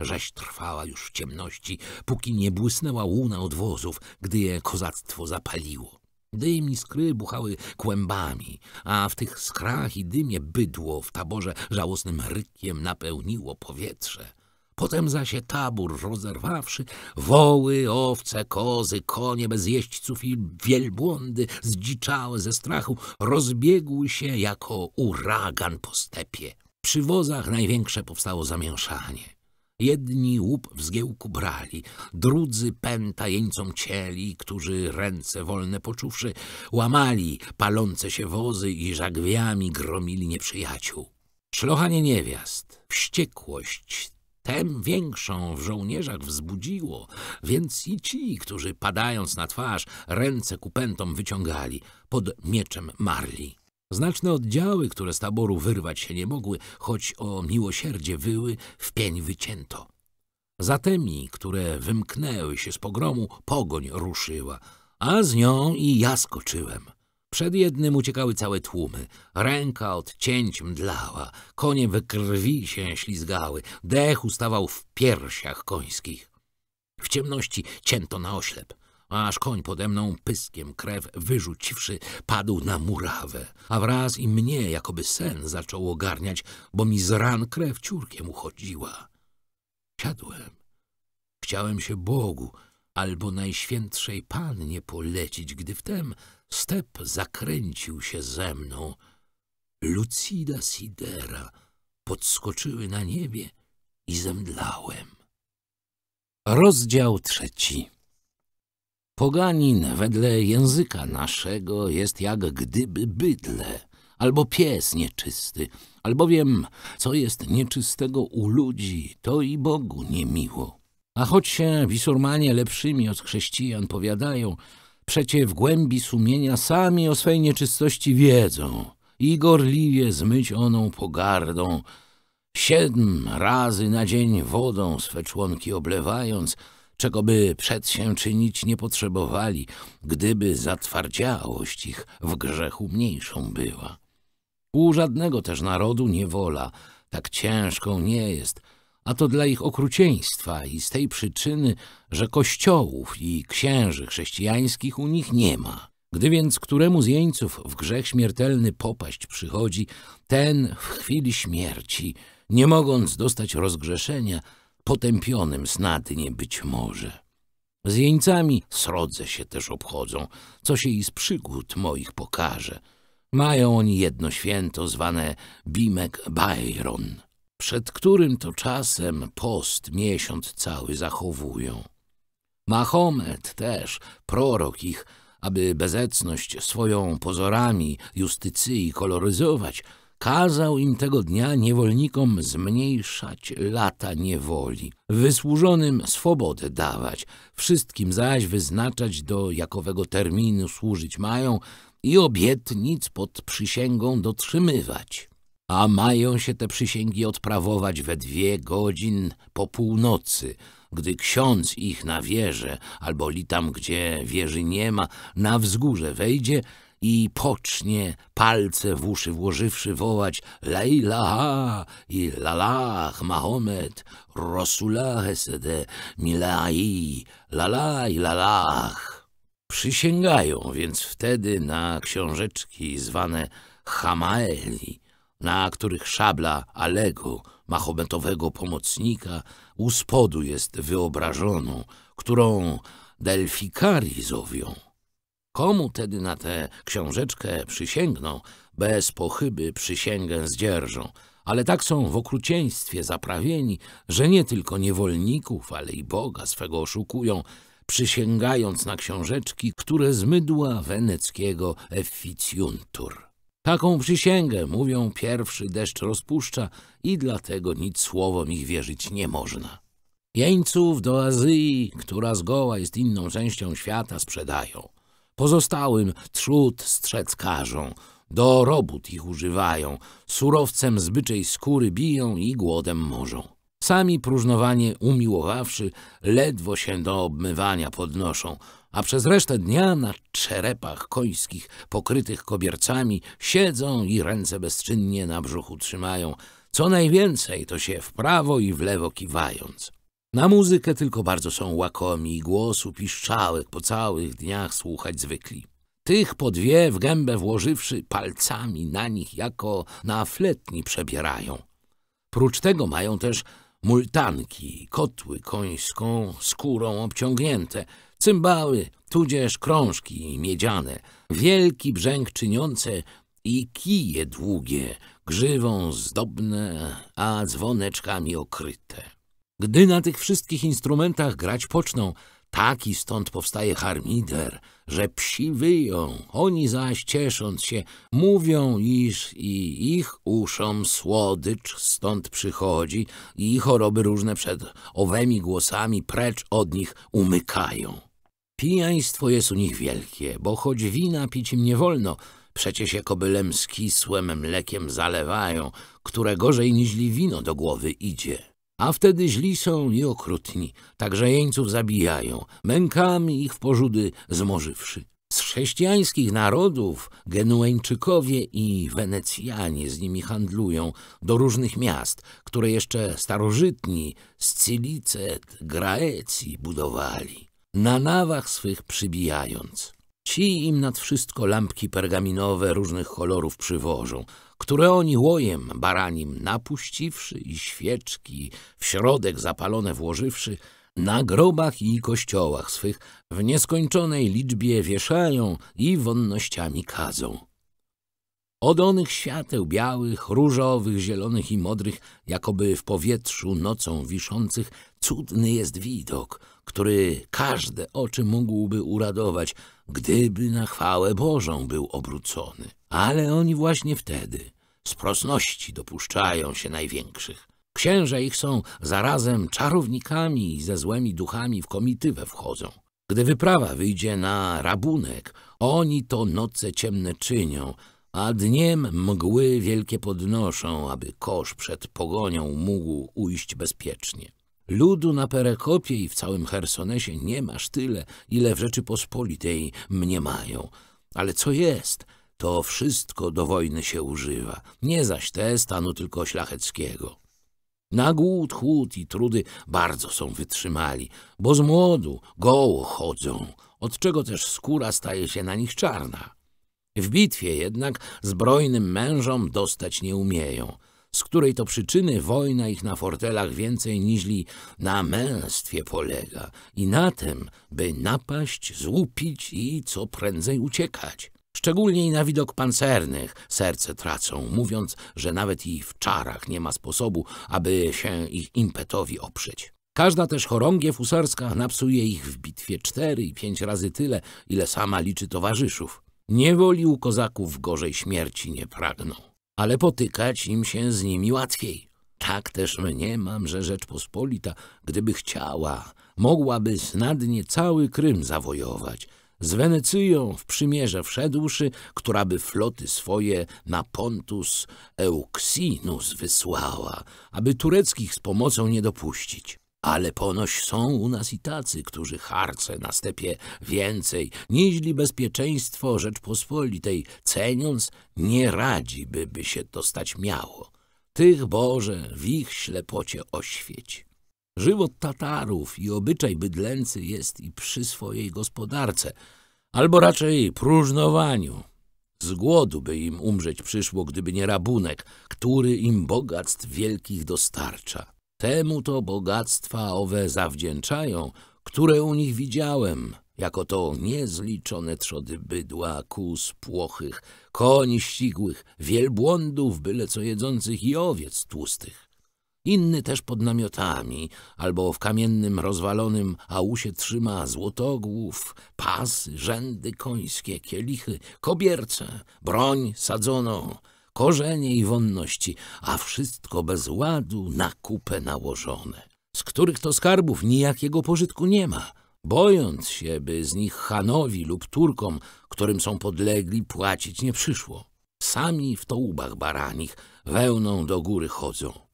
Speaker 1: Rzeź trwała już w ciemności, póki nie błysnęła łuna wozów, gdy je kozactwo zapaliło. Dym i skry buchały kłębami, a w tych skrach i dymie bydło w taborze żałosnym rykiem napełniło powietrze. Potem zaś tabór rozerwawszy, woły, owce, kozy, konie bez jeźdźców i wielbłądy zdziczałe ze strachu rozbiegły się jako uragan po stepie. Przy wozach największe powstało zamieszanie. Jedni łup w zgiełku brali, drudzy pęta jeńcom cieli, którzy ręce wolne poczuwszy, łamali palące się wozy i żagwiami gromili nieprzyjaciół. Szlochanie niewiast, wściekłość tem większą w żołnierzach wzbudziło, więc i ci, którzy padając na twarz, ręce ku pętom wyciągali, pod mieczem marli. Znaczne oddziały, które z taboru wyrwać się nie mogły, choć o miłosierdzie wyły, w pień wycięto. Za tymi, które wymknęły się z pogromu, pogoń ruszyła, a z nią i ja skoczyłem. Przed jednym uciekały całe tłumy. Ręka od cięć mdlała, konie we krwi się ślizgały, dech ustawał w piersiach końskich. W ciemności cięto na oślep aż koń pode mną pyskiem krew wyrzuciwszy padł na murawę, a wraz i mnie jakoby sen zaczął ogarniać, bo mi z ran krew ciurkiem uchodziła. Siadłem. Chciałem się Bogu albo Najświętszej Pannie polecić, gdy wtem step zakręcił się ze mną. Lucida Sidera podskoczyły na niebie i zemdlałem. Rozdział trzeci Poganin wedle języka naszego jest jak gdyby bydle, albo pies nieczysty, albowiem co jest nieczystego u ludzi, to i Bogu niemiło. A choć się wisurmanie lepszymi od chrześcijan powiadają, przecie w głębi sumienia sami o swej nieczystości wiedzą i gorliwie zmyć oną pogardą, siedm razy na dzień wodą swe członki oblewając – czego by przed się czynić nie potrzebowali, gdyby zatwardziałość ich w grzechu mniejszą była. U żadnego też narodu niewola tak ciężką nie jest, a to dla ich okrucieństwa i z tej przyczyny, że kościołów i księży chrześcijańskich u nich nie ma. Gdy więc któremu z jeńców w grzech śmiertelny popaść przychodzi, ten w chwili śmierci, nie mogąc dostać rozgrzeszenia, potępionym snadnie być może. Z jeńcami srodze się też obchodzą, co się i z przygód moich pokaże. Mają oni jedno święto zwane Bimek Bajron, przed którym to czasem post miesiąc cały zachowują. Mahomet też, prorok ich, aby bezecność swoją pozorami justycji koloryzować – Kazał im tego dnia niewolnikom zmniejszać lata niewoli, wysłużonym swobodę dawać, wszystkim zaś wyznaczać do jakowego terminu służyć mają i obietnic pod przysięgą dotrzymywać. A mają się te przysięgi odprawować we dwie godzin po północy, gdy ksiądz ich na wieżę, albo li tam, gdzie wieży nie ma, na wzgórze wejdzie, i pocznie, palce w uszy włożywszy, wołać La i lalach Mahomet, Rasulah esede, milai, lalaj lalach. Przysięgają więc wtedy na książeczki zwane Hamaeli, na których szabla Alego, mahometowego pomocnika, u spodu jest wyobrażoną, którą Delfikari zowią. Komu tedy na tę książeczkę przysięgną, bez pochyby przysięgę zdzierżą, ale tak są w okrucieństwie zaprawieni, że nie tylko niewolników, ale i Boga swego oszukują, przysięgając na książeczki, które z mydła weneckiego efficjuntur. Taką przysięgę, mówią, pierwszy deszcz rozpuszcza i dlatego nic słowom ich wierzyć nie można. Jeńców do Azji, która zgoła jest inną częścią świata, sprzedają. Pozostałym trzód strzec każą, do robót ich używają, surowcem zbyczej skóry biją i głodem morzą. Sami próżnowanie umiłowawszy, ledwo się do obmywania podnoszą, a przez resztę dnia na czerepach końskich, pokrytych kobiercami, siedzą i ręce bezczynnie na brzuchu trzymają, co najwięcej to się w prawo i w lewo kiwając. Na muzykę tylko bardzo są łakomi i głosu piszczałek po całych dniach słuchać zwykli. Tych po dwie w gębę włożywszy palcami na nich jako na fletni przebierają. Prócz tego mają też multanki, kotły końską skórą obciągnięte, cymbały, tudzież krążki miedziane, wielki brzęk czyniące i kije długie, grzywą zdobne, a dzwoneczkami okryte. Gdy na tych wszystkich instrumentach grać poczną, taki stąd powstaje harmider, że psi wyją, oni zaś ciesząc się, mówią, iż i ich uszom słodycz stąd przychodzi i choroby różne przed owymi głosami precz od nich umykają. Pijaństwo jest u nich wielkie, bo choć wina pić im nie wolno, przecież jako bylem z kisłem mlekiem zalewają, które gorzej niźli wino do głowy idzie. A wtedy źli są i okrutni, także jeńców zabijają, mękami ich w porzudy zmożywszy. Z chrześcijańskich narodów Genueńczykowie i Wenecjanie z nimi handlują do różnych miast, które jeszcze starożytni z Cylicet, Graecji budowali, na nawach swych przybijając. Ci im nad wszystko lampki pergaminowe różnych kolorów przywożą, które oni łojem baranim napuściwszy i świeczki w środek zapalone włożywszy, na grobach i kościołach swych w nieskończonej liczbie wieszają i wonnościami kadzą. Od onych świateł białych, różowych, zielonych i modrych, jakoby w powietrzu nocą wiszących, cudny jest widok, który każde oczy mógłby uradować, gdyby na chwałę Bożą był obrócony. Ale oni właśnie wtedy, z prosności, dopuszczają się największych. Księża ich są zarazem czarownikami i ze złymi duchami w komitywę wchodzą. Gdy wyprawa wyjdzie na rabunek, oni to noce ciemne czynią, a dniem mgły wielkie podnoszą, aby kosz przed pogonią mógł ujść bezpiecznie. Ludu na Perekopie i w całym Hersonesie nie masz tyle, ile w Rzeczypospolitej mnie mają. Ale co jest? to wszystko do wojny się używa, nie zaś te stanu tylko szlacheckiego. Na głód, chłód i trudy bardzo są wytrzymali, bo z młodu goło chodzą, od czego też skóra staje się na nich czarna. W bitwie jednak zbrojnym mężom dostać nie umieją, z której to przyczyny wojna ich na fortelach więcej niźli na męstwie polega i na tym, by napaść, złupić i co prędzej uciekać. Szczególnie na widok pancernych serce tracą, mówiąc, że nawet i w czarach nie ma sposobu, aby się ich impetowi oprzeć. Każda też chorągiew fusarska napsuje ich w bitwie cztery i pięć razy tyle, ile sama liczy towarzyszów. Nie u kozaków gorzej śmierci nie pragną, ale potykać im się z nimi łatwiej. Tak też mniemam, że Rzeczpospolita, gdyby chciała, mogłaby snadnie cały Krym zawojować – z Wenecyją w przymierze wszedłszy, która by floty swoje na Pontus Euksinus wysłała, aby tureckich z pomocą nie dopuścić. Ale ponoć są u nas i tacy, którzy harce na stepie więcej, niźli bezpieczeństwo Rzeczpospolitej, ceniąc, nie radzi by, by się to stać miało. Tych, Boże, w ich ślepocie oświeć. Żywot Tatarów i obyczaj bydlęcy jest i przy swojej gospodarce, albo raczej próżnowaniu. Z głodu by im umrzeć przyszło, gdyby nie rabunek, który im bogactw wielkich dostarcza. Temu to bogactwa owe zawdzięczają, które u nich widziałem, jako to niezliczone trzody bydła, kóz płochych, koni ścigłych, wielbłądów byle co jedzących i owiec tłustych inny też pod namiotami, albo w kamiennym rozwalonym ausie trzyma złotogłów, pasy, rzędy końskie, kielichy, kobierce, broń sadzoną, korzenie i wonności, a wszystko bez ładu na kupę nałożone, z których to skarbów nijakiego pożytku nie ma, bojąc się, by z nich Hanowi lub Turkom, którym są podlegli, płacić nie przyszło. Sami w tołbach baranich wełną do góry chodzą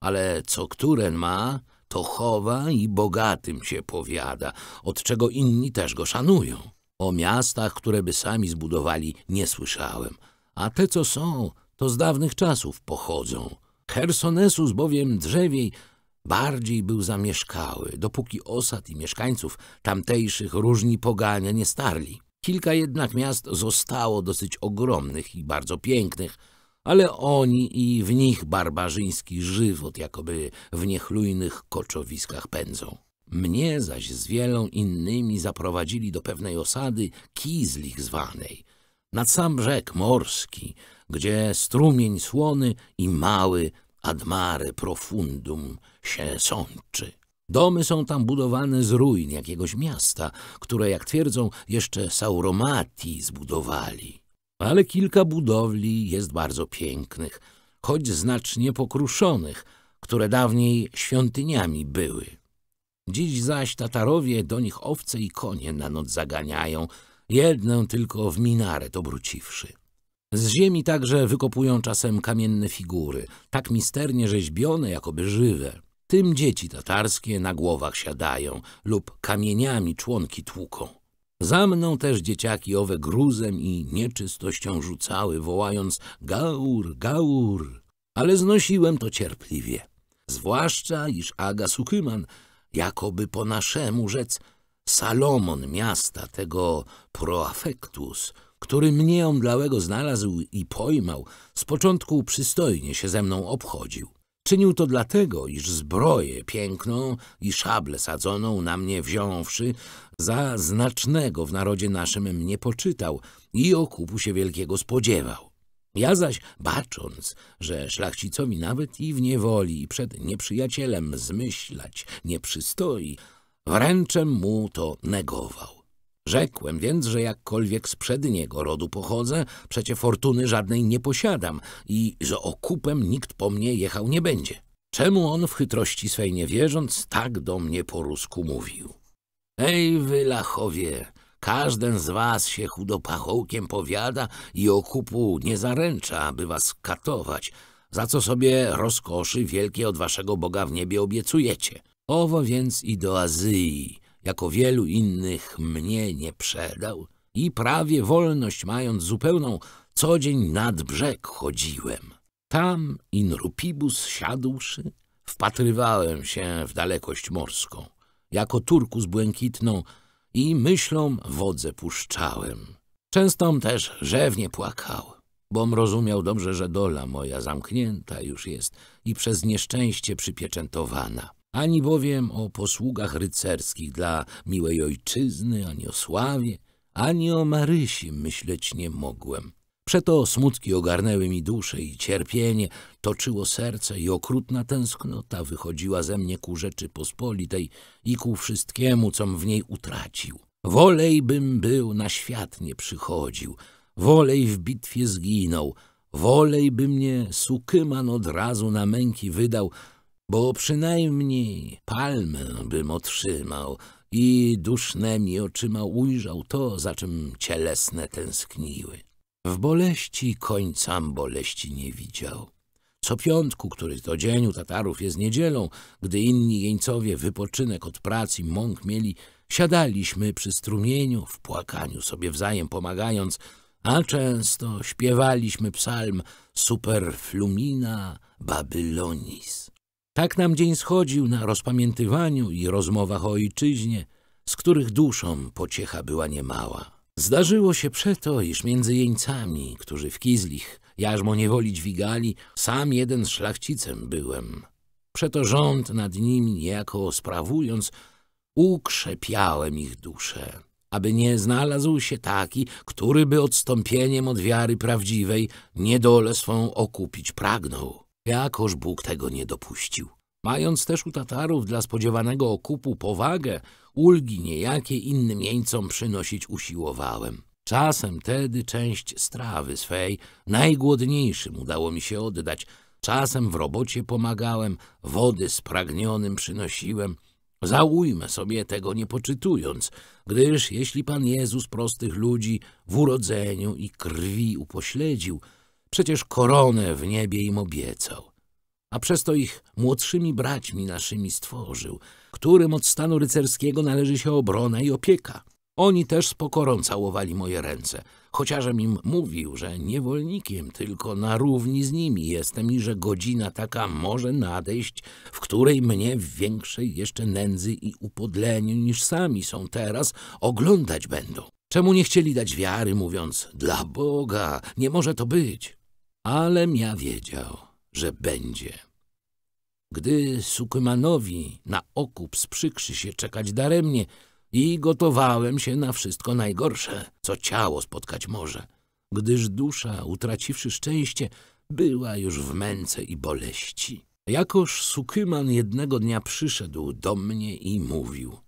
Speaker 1: ale co któren ma, to chowa i bogatym się powiada, od czego inni też go szanują. O miastach, które by sami zbudowali, nie słyszałem, a te, co są, to z dawnych czasów pochodzą. Hersonesus bowiem drzewiej bardziej był zamieszkały, dopóki osad i mieszkańców tamtejszych różni pogania, nie starli. Kilka jednak miast zostało dosyć ogromnych i bardzo pięknych, ale oni i w nich barbarzyński żywot jakoby w niechlujnych koczowiskach pędzą. Mnie zaś z wielą innymi zaprowadzili do pewnej osady Kizlich zwanej, nad sam brzeg morski, gdzie strumień słony i mały admare profundum się sączy. Domy są tam budowane z ruin jakiegoś miasta, które, jak twierdzą, jeszcze Sauromati zbudowali ale kilka budowli jest bardzo pięknych, choć znacznie pokruszonych, które dawniej świątyniami były. Dziś zaś Tatarowie do nich owce i konie na noc zaganiają, jedną tylko w minaret obróciwszy. Z ziemi także wykopują czasem kamienne figury, tak misternie rzeźbione, jakoby żywe. Tym dzieci tatarskie na głowach siadają lub kamieniami członki tłuką. Za mną też dzieciaki owe gruzem i nieczystością rzucały, wołając gaur, gaur, ale znosiłem to cierpliwie. Zwłaszcza, iż Aga Sukyman, jakoby po naszemu rzec, Salomon miasta tego proafektus, który mnie omdlałego znalazł i pojmał, z początku przystojnie się ze mną obchodził. Czynił to dlatego, iż zbroję piękną i szablę sadzoną na mnie wziąwszy, za znacznego w narodzie naszym mnie poczytał i okupu się wielkiego spodziewał. Ja zaś, bacząc, że szlachcicowi nawet i w niewoli i przed nieprzyjacielem zmyślać nie przystoi, wręczem mu to negował. Rzekłem więc, że jakkolwiek z przedniego rodu pochodzę, przecie fortuny żadnej nie posiadam i że okupem nikt po mnie jechał nie będzie. Czemu on w chytrości swej nie wierząc tak do mnie po rusku mówił? Ej, wy lachowie, każden z was się chudopachołkiem powiada i okupu nie zaręcza, aby was katować, za co sobie rozkoszy wielkie od waszego Boga w niebie obiecujecie. Owo więc i do Azyi, jako wielu innych mnie nie przedał i prawie wolność mając zupełną, co dzień nad brzeg chodziłem. Tam in rupibus siadłszy, wpatrywałem się w dalekość morską, jako turkus błękitną i myślą wodze puszczałem. Częstom też rzewnie płakał, bom rozumiał dobrze, że dola moja zamknięta już jest i przez nieszczęście przypieczętowana ani bowiem o posługach rycerskich dla miłej ojczyzny, ani o sławie, ani o Marysi myśleć nie mogłem. Przeto smutki ogarnęły mi duszę i cierpienie toczyło serce i okrutna tęsknota wychodziła ze mnie ku Rzeczypospolitej i ku wszystkiemu, com w niej utracił. Wolej bym był, na świat nie przychodził, wolej w bitwie zginął, wolej by mnie Sukyman od razu na męki wydał, bo przynajmniej palmę bym otrzymał i dusznemi oczyma ujrzał to, za czym cielesne tęskniły. W boleści koń sam boleści nie widział. Co piątku, który to dzień u Tatarów jest niedzielą, gdy inni jeńcowie wypoczynek od pracy mąk mieli, siadaliśmy przy strumieniu, w płakaniu sobie wzajem pomagając, a często śpiewaliśmy psalm Superflumina Babylonis. Tak nam dzień schodził na rozpamiętywaniu i rozmowach o ojczyźnie, z których duszą pociecha była niemała. Zdarzyło się przeto, iż między jeńcami, którzy w Kizlich jarzmo niewoli dźwigali, sam jeden z szlachcicem byłem. Przeto rząd nad nimi niejako sprawując, ukrzepiałem ich duszę, aby nie znalazł się taki, który by odstąpieniem od wiary prawdziwej niedolę swą okupić pragnął. Jakoż Bóg tego nie dopuścił. Mając też u Tatarów dla spodziewanego okupu powagę, ulgi niejakie innym jeńcom przynosić usiłowałem. Czasem tedy część strawy swej najgłodniejszym udało mi się oddać. Czasem w robocie pomagałem, wody spragnionym przynosiłem. Załójmy sobie tego nie poczytując, gdyż jeśli Pan Jezus prostych ludzi w urodzeniu i krwi upośledził – Przecież koronę w niebie im obiecał, a przez to ich młodszymi braćmi naszymi stworzył, którym od stanu rycerskiego należy się obrona i opieka. Oni też z pokorą całowali moje ręce, chociażem im mówił, że niewolnikiem tylko na równi z nimi jestem i że godzina taka może nadejść, w której mnie w większej jeszcze nędzy i upodleniu niż sami są teraz oglądać będą. Czemu nie chcieli dać wiary, mówiąc, dla Boga, nie może to być? Alem ja wiedział, że będzie. Gdy Sukymanowi na okup sprzykrzy się czekać daremnie i gotowałem się na wszystko najgorsze, co ciało spotkać może, gdyż dusza, utraciwszy szczęście, była już w męce i boleści. Jakoż Sukyman jednego dnia przyszedł do mnie i mówił –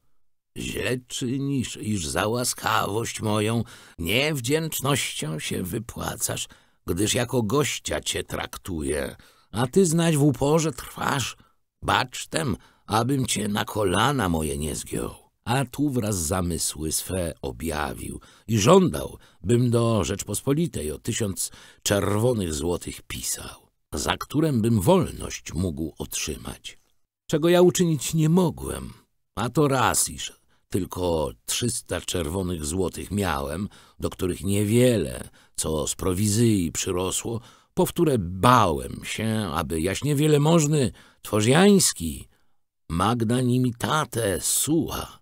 Speaker 1: Źle czynisz, iż za łaskawość moją niewdzięcznością się wypłacasz – gdyż jako gościa cię traktuje, a ty znać w uporze trwasz. bacz tem, abym cię na kolana moje nie zgiął. A tu wraz zamysły swe objawił i żądał, bym do Rzeczpospolitej o tysiąc czerwonych złotych pisał, za którym bym wolność mógł otrzymać. Czego ja uczynić nie mogłem, a to raz, iż tylko trzysta czerwonych złotych miałem, do których niewiele, co z prowizyi przyrosło, powtórę bałem się, aby jaśnie wielemożny Tworziański magnanimitate sucha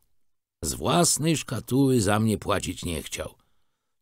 Speaker 1: z własnej szkatuły za mnie płacić nie chciał,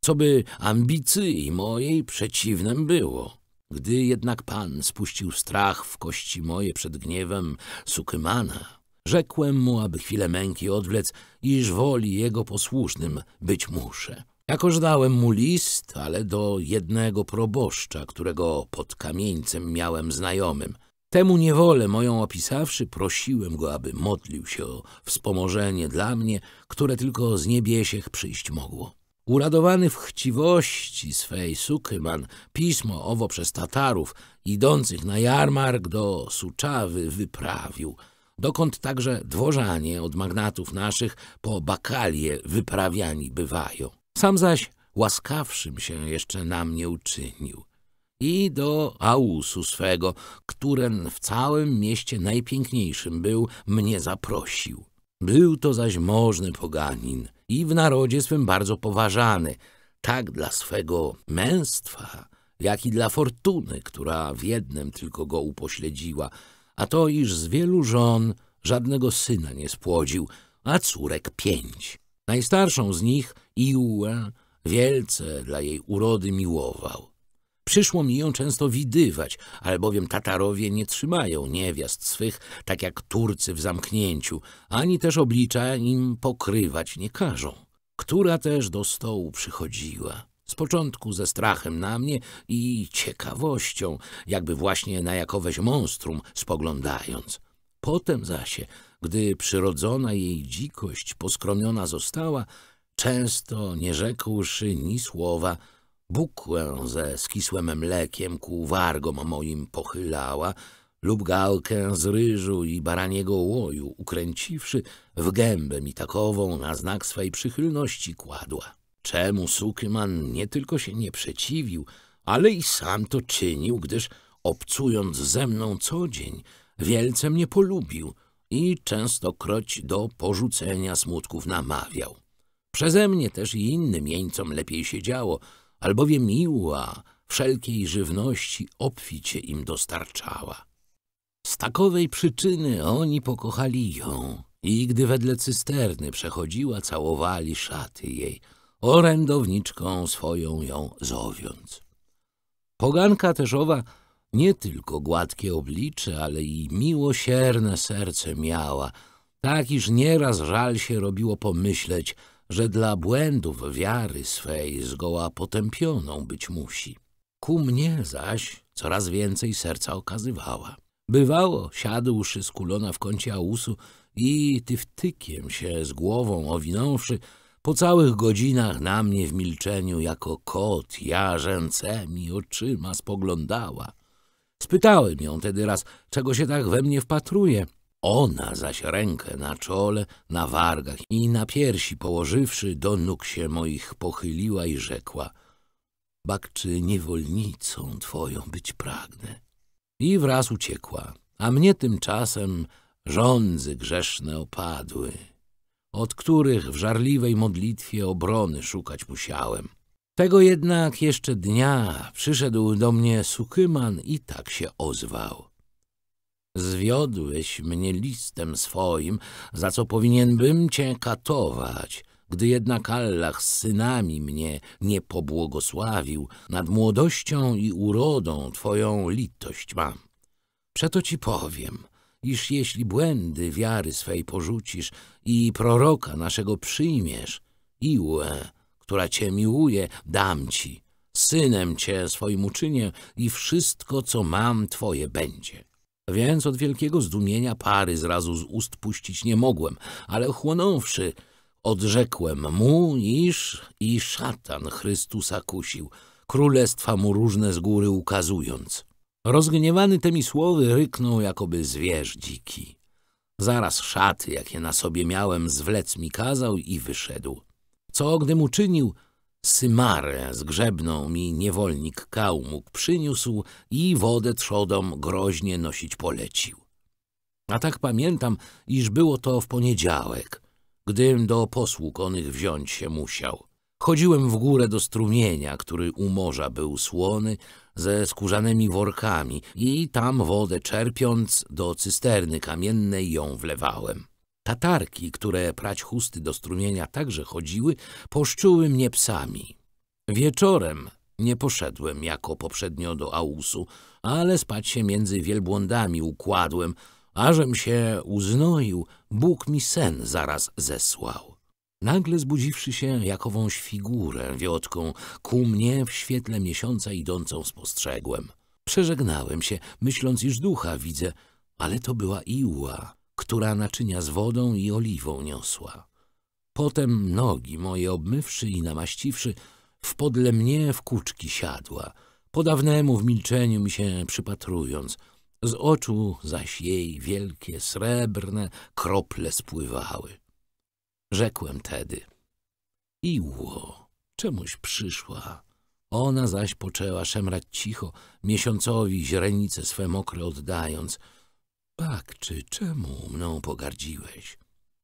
Speaker 1: co by ambicji mojej przeciwnem było. Gdy jednak Pan spuścił strach w kości moje przed gniewem Sukymana, rzekłem mu, aby chwilę męki odwlec, iż woli jego posłusznym być muszę. Jakoż dałem mu list, ale do jednego proboszcza, którego pod kamieńcem miałem znajomym. Temu niewolę moją opisawszy, prosiłem go, aby modlił się o wspomożenie dla mnie, które tylko z niebiesiech przyjść mogło. Uradowany w chciwości swej Sukyman pismo owo przez Tatarów idących na jarmark do Suczawy wyprawił, dokąd także dworzanie od magnatów naszych po bakalie wyprawiani bywają. Sam zaś łaskawszym się jeszcze na mnie uczynił i do Ausu swego, któren w całym mieście najpiękniejszym był, mnie zaprosił. Był to zaś możny poganin i w narodzie swym bardzo poważany, tak dla swego męstwa, jak i dla fortuny, która w jednym tylko go upośledziła, a to iż z wielu żon żadnego syna nie spłodził, a córek pięć. Najstarszą z nich – Iłę wielce dla jej urody miłował. Przyszło mi ją często widywać, albowiem Tatarowie nie trzymają niewiast swych, tak jak Turcy w zamknięciu, ani też oblicza im pokrywać nie każą. Która też do stołu przychodziła, z początku ze strachem na mnie i ciekawością, jakby właśnie na jakoweś monstrum spoglądając. Potem zaś, gdy przyrodzona jej dzikość poskromiona została, Często, nie rzekłszy ni słowa, bukłę ze skisłym mlekiem ku wargom moim pochylała lub gałkę z ryżu i baraniego łoju, ukręciwszy w gębę mi takową na znak swej przychylności kładła. Czemu Sukyman nie tylko się nie przeciwił, ale i sam to czynił, gdyż obcując ze mną co dzień, wielce mnie polubił i częstokroć do porzucenia smutków namawiał. Przeze mnie też i innym jeńcom lepiej się działo, albowiem miła wszelkiej żywności obficie im dostarczała. Z takowej przyczyny oni pokochali ją i gdy wedle cysterny przechodziła, całowali szaty jej, orędowniczką swoją ją zowiąc. Poganka też owa nie tylko gładkie oblicze, ale i miłosierne serce miała, tak iż nieraz żal się robiło pomyśleć – że dla błędów wiary swej zgoła potępioną być musi. Ku mnie zaś coraz więcej serca okazywała. Bywało, siadłszy skulona w kącie ausu i tyftykiem się z głową owinąwszy, po całych godzinach na mnie w milczeniu jako kot ja ręcemi oczyma spoglądała. Spytałem ją tedy raz, czego się tak we mnie wpatruje, ona zaś rękę na czole, na wargach i na piersi położywszy, do nóg się moich pochyliła i rzekła — Bakczy niewolnicą twoją być pragnę. I wraz uciekła, a mnie tymczasem rządzy grzeszne opadły, od których w żarliwej modlitwie obrony szukać musiałem. Tego jednak jeszcze dnia przyszedł do mnie Sukyman i tak się ozwał. Zwiodłeś mnie listem swoim, za co powinienbym cię katować. Gdy jednak Allah z synami mnie nie pobłogosławił, nad młodością i urodą twoją litość mam. Przeto ci powiem, iż jeśli błędy wiary swej porzucisz i proroka naszego przyjmiesz, Iłę, która cię miłuje, dam ci. Synem cię swoim uczynię i wszystko, co mam, twoje będzie. Więc od wielkiego zdumienia pary zrazu z ust puścić nie mogłem, ale chłonąwszy, odrzekłem mu, iż i szatan Chrystusa kusił, królestwa mu różne z góry ukazując. Rozgniewany tymi słowy ryknął jakoby zwierz dziki. Zaraz szaty, jakie na sobie miałem, zwlec mi kazał i wyszedł. Co gdy mu czynił, Symarę zgrzebną mi niewolnik kałmuk przyniósł i wodę trzodom groźnie nosić polecił. A tak pamiętam, iż było to w poniedziałek, gdym do posług onych wziąć się musiał. Chodziłem w górę do strumienia, który u morza był słony, ze skórzanymi workami i tam wodę czerpiąc do cysterny kamiennej ją wlewałem. Tatarki, które prać chusty do strumienia także chodziły, poszczuły mnie psami. Wieczorem nie poszedłem jako poprzednio do Ausu, ale spać się między wielbłądami układłem, ażem się uznoił, Bóg mi sen zaraz zesłał. Nagle zbudziwszy się jakowąś figurę wiotką, ku mnie w świetle miesiąca idącą spostrzegłem. Przeżegnałem się, myśląc, iż ducha widzę, ale to była iła, która naczynia z wodą i oliwą niosła. Potem nogi moje obmywszy i namaściwszy, w podle mnie w kuczki siadła, po dawnemu w milczeniu mi się przypatrując, z oczu zaś jej wielkie, srebrne krople spływały. Rzekłem tedy, iło, czemuś przyszła. Ona zaś poczęła szemrać cicho, miesiącowi źrenice swe mokre oddając – tak, czy czemu mną pogardziłeś?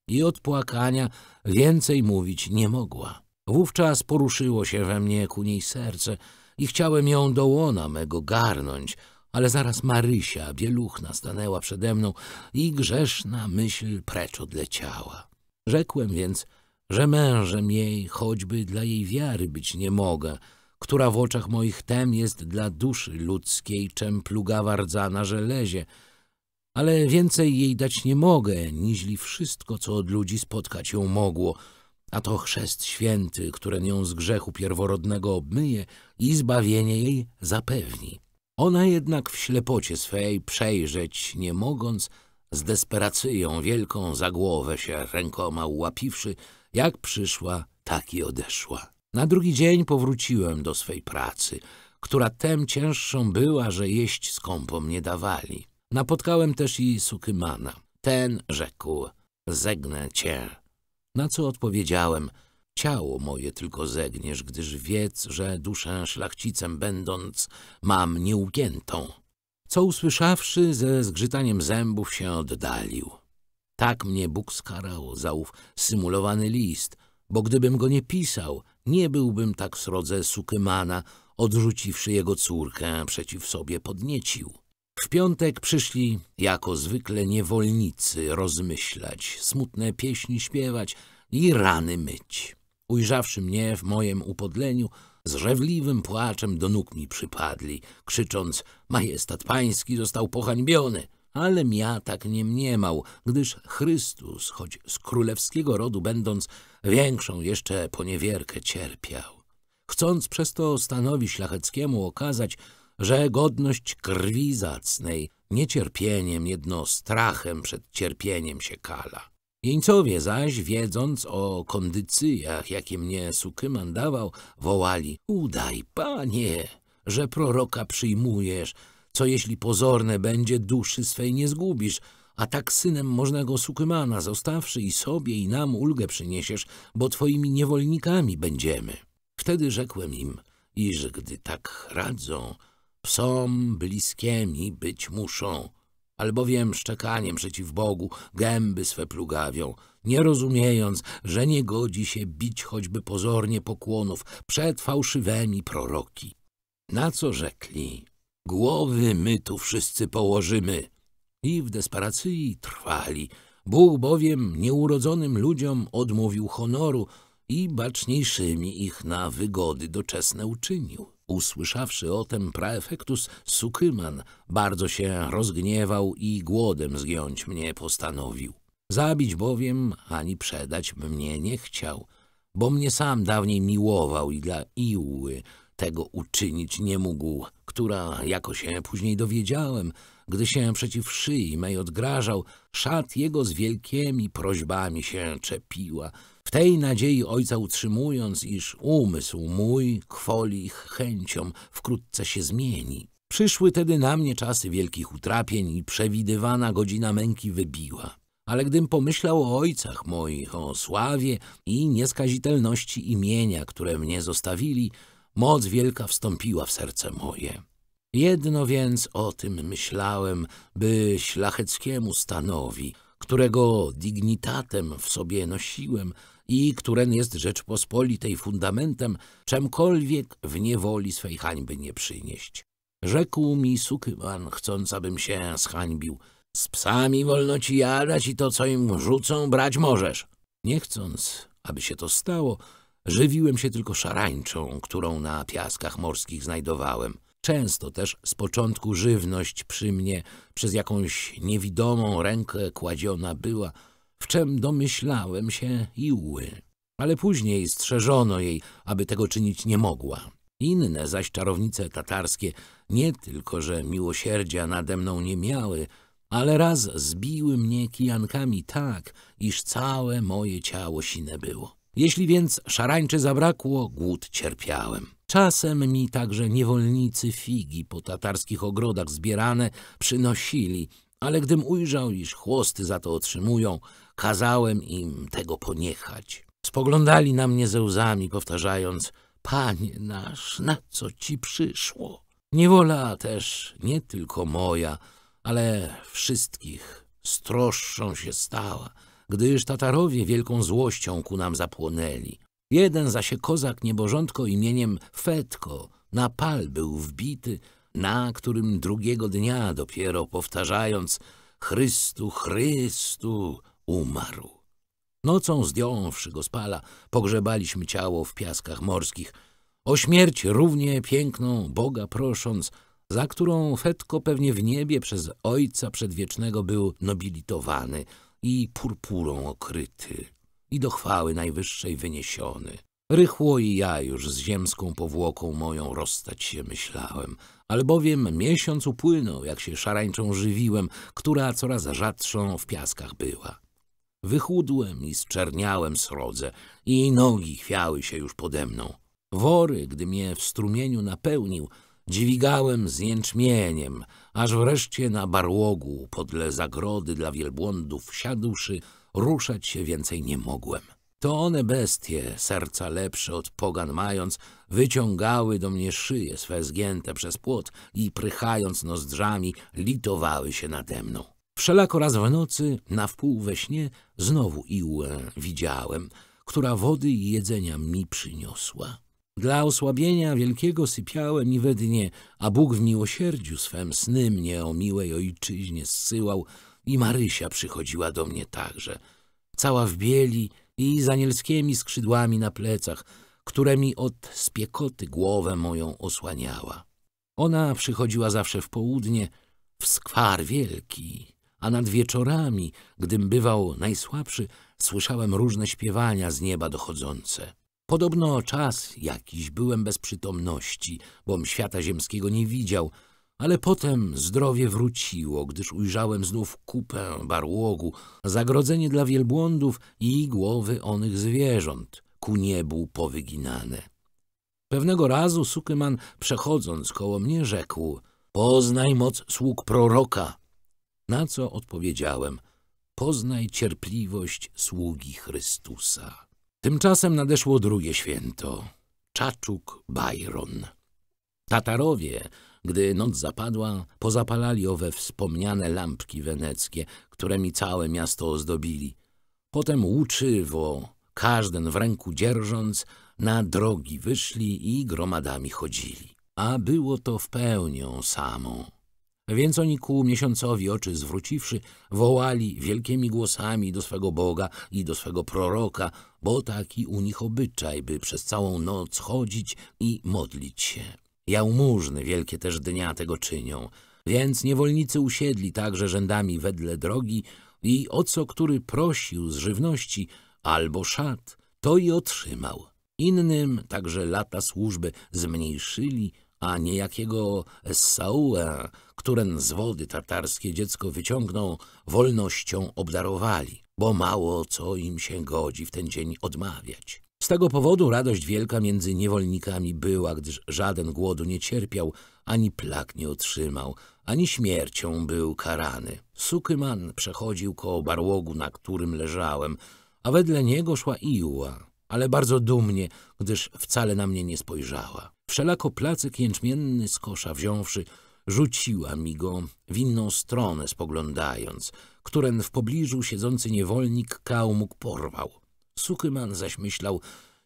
Speaker 1: I od płakania więcej mówić nie mogła. Wówczas poruszyło się we mnie ku niej serce i chciałem ją do łona mego garnąć, ale zaraz Marysia, bieluchna, stanęła przede mną i grzeszna myśl precz odleciała. Rzekłem więc, że mężem jej choćby dla jej wiary być nie mogę, która w oczach moich tem jest dla duszy ludzkiej, czem plugawa rdza na żelezie, ale więcej jej dać nie mogę, niźli wszystko, co od ludzi spotkać ją mogło, a to chrzest święty, które nią z grzechu pierworodnego obmyje i zbawienie jej zapewni. Ona jednak w ślepocie swej przejrzeć nie mogąc, z desperacją wielką za głowę się rękoma ułapiwszy, jak przyszła, tak i odeszła. Na drugi dzień powróciłem do swej pracy, która tem cięższą była, że jeść skąpo mnie dawali. Napotkałem też i Sukymana. Ten rzekł, zegnę cię. Na co odpowiedziałem, ciało moje tylko zegniesz, gdyż wiedz, że duszę szlachcicem będąc mam nieugiętą. Co usłyszawszy, ze zgrzytaniem zębów się oddalił. Tak mnie Bóg skarał za ów symulowany list, bo gdybym go nie pisał, nie byłbym tak srodze Sukymana, odrzuciwszy jego córkę, przeciw sobie podniecił. W piątek przyszli, jako zwykle, niewolnicy rozmyślać, smutne pieśni śpiewać i rany myć. Ujrzawszy mnie w mojem upodleniu, z żewliwym płaczem do nóg mi przypadli, krzycząc – majestat pański został pohańbiony! Ale ja tak nie mniemał, gdyż Chrystus, choć z królewskiego rodu będąc, większą jeszcze poniewierkę cierpiał. Chcąc przez to stanowi szlacheckiemu okazać – że godność krwi zacnej niecierpieniem jedno strachem przed cierpieniem się kala. Jeńcowie zaś, wiedząc o kondycyjach, jakie mnie Sukyman dawał, wołali – udaj, panie, że proroka przyjmujesz, co jeśli pozorne będzie, duszy swej nie zgubisz, a tak synem możnego Sukymana zostawszy i sobie i nam ulgę przyniesiesz, bo twoimi niewolnikami będziemy. Wtedy rzekłem im, iż gdy tak radzą – Psom bliskimi być muszą, albowiem szczekaniem przeciw Bogu gęby swe plugawią, nie rozumiejąc, że nie godzi się bić choćby pozornie pokłonów przed fałszywymi proroki. Na co rzekli? Głowy my tu wszyscy położymy. I w desperacji trwali. Bóg bowiem nieurodzonym ludziom odmówił honoru i baczniejszymi ich na wygody doczesne uczynił. Usłyszawszy o tym, praefektus Sukyman bardzo się rozgniewał i głodem zgiąć mnie postanowił. Zabić bowiem ani przedać mnie nie chciał, bo mnie sam dawniej miłował i dla Iły tego uczynić nie mógł, która, jako się później dowiedziałem, gdy się przeciw szyi mej odgrażał, szat jego z wielkimi prośbami się czepiła – w tej nadziei ojca utrzymując, iż umysł mój kwoli ich chęciom wkrótce się zmieni. Przyszły tedy na mnie czasy wielkich utrapień i przewidywana godzina męki wybiła. Ale gdym pomyślał o ojcach moich, o sławie i nieskazitelności imienia, które mnie zostawili, moc wielka wstąpiła w serce moje. Jedno więc o tym myślałem, by szlacheckiemu stanowi, którego dignitatem w sobie nosiłem i któren jest Rzeczpospolitej fundamentem, czemkolwiek w niewoli swej hańby nie przynieść. Rzekł mi Sukyman, chcąc, abym się zhańbił. Z psami wolno ci jadać i to, co im rzucą, brać możesz. Nie chcąc, aby się to stało, żywiłem się tylko szarańczą, którą na piaskach morskich znajdowałem. Często też z początku żywność przy mnie przez jakąś niewidomą rękę kładziona była, w czym domyślałem się iły. Ale później strzeżono jej, aby tego czynić nie mogła. Inne zaś czarownice tatarskie nie tylko, że miłosierdzia nade mną nie miały, ale raz zbiły mnie kijankami tak, iż całe moje ciało sine było. Jeśli więc szarańczy zabrakło, głód cierpiałem. Czasem mi także niewolnicy figi po tatarskich ogrodach zbierane przynosili, ale gdym ujrzał, iż chłosty za to otrzymują, kazałem im tego poniechać. Spoglądali na mnie ze łzami, powtarzając – Panie nasz, na co ci przyszło? Niewola też, nie tylko moja, ale wszystkich, stroższą się stała – gdyż Tatarowie wielką złością ku nam zapłonęli. Jeden zaś kozak nieborządko imieniem Fetko na pal był wbity, na którym drugiego dnia dopiero powtarzając Chrystu, Chrystu umarł. Nocą zdjąwszy go z pala, pogrzebaliśmy ciało w piaskach morskich, o śmierć równie piękną Boga prosząc, za którą Fetko pewnie w niebie przez Ojca Przedwiecznego był nobilitowany – i purpurą okryty, i do chwały najwyższej wyniesiony. Rychło i ja już z ziemską powłoką moją rozstać się myślałem, albowiem miesiąc upłynął, jak się szarańczą żywiłem, która coraz rzadszą w piaskach była. Wychudłem i zczerniałem srodze i jej nogi chwiały się już pode mną. Wory, gdy mnie w strumieniu napełnił, dźwigałem z jęczmieniem, aż wreszcie na barłogu, podle zagrody dla wielbłądów siadłszy, ruszać się więcej nie mogłem. To one bestie, serca lepsze od pogan mając, wyciągały do mnie szyje swe zgięte przez płot i prychając nozdrzami litowały się nade mną. Wszelako raz w nocy, na wpół we śnie, znowu Iłę widziałem, która wody i jedzenia mi przyniosła. Dla osłabienia wielkiego sypiałem i we dnie, a Bóg w miłosierdziu swem sny mnie o miłej ojczyźnie zsyłał i Marysia przychodziła do mnie także, cała w bieli i z anielskimi skrzydłami na plecach, które mi od spiekoty głowę moją osłaniała. Ona przychodziła zawsze w południe, w skwar wielki, a nad wieczorami, gdym bywał najsłabszy, słyszałem różne śpiewania z nieba dochodzące. Podobno czas jakiś byłem bez przytomności, bom świata ziemskiego nie widział, ale potem zdrowie wróciło, gdyż ujrzałem znów kupę barłogu, zagrodzenie dla wielbłądów i głowy onych zwierząt, ku niebu powyginane. Pewnego razu Sukyman, przechodząc koło mnie, rzekł — Poznaj moc sług proroka! Na co odpowiedziałem — Poznaj cierpliwość sługi Chrystusa. Tymczasem nadeszło drugie święto. Czaczuk Bajron. Tatarowie, gdy noc zapadła, pozapalali owe wspomniane lampki weneckie, którymi całe miasto ozdobili. Potem łuczywo, każden w ręku dzierżąc, na drogi wyszli i gromadami chodzili. A było to w pełnią samą. Więc oni ku miesiącowi oczy zwróciwszy, wołali wielkimi głosami do swego Boga i do swego proroka – bo taki u nich obyczaj, by przez całą noc chodzić i modlić się. Jałmużny wielkie też dnia tego czynią, więc niewolnicy usiedli także rzędami wedle drogi i o co który prosił z żywności albo szat, to i otrzymał. Innym także lata służby zmniejszyli, a niejakiego Saua, któren z wody tatarskie dziecko wyciągnął, wolnością obdarowali bo mało co im się godzi w ten dzień odmawiać. Z tego powodu radość wielka między niewolnikami była, gdyż żaden głodu nie cierpiał, ani plak nie otrzymał, ani śmiercią był karany. Sukyman przechodził koło barłogu, na którym leżałem, a wedle niego szła Iła, ale bardzo dumnie, gdyż wcale na mnie nie spojrzała. Wszelako placek jęczmienny z kosza wziąwszy, rzuciła mi go w inną stronę spoglądając – któren w pobliżu siedzący niewolnik kałmuk porwał. Sukyman zaś myślał,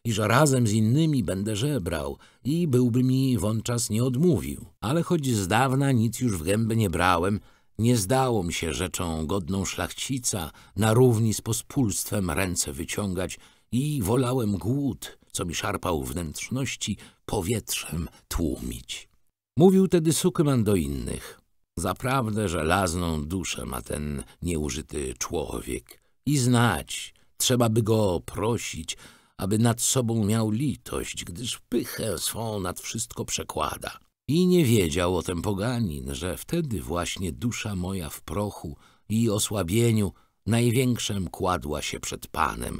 Speaker 1: iż razem z innymi będę żebrał i byłby mi wączas nie odmówił. Ale choć z dawna nic już w gębę nie brałem, nie zdało mi się rzeczą godną szlachcica na równi z pospólstwem ręce wyciągać i wolałem głód, co mi szarpał wnętrzności, powietrzem tłumić. Mówił tedy Sukyman do innych. Zaprawdę żelazną duszę ma ten nieużyty człowiek i znać, trzeba by go prosić, aby nad sobą miał litość, gdyż pychę swą nad wszystko przekłada. I nie wiedział o tym poganin, że wtedy właśnie dusza moja w prochu i osłabieniu największym kładła się przed Panem,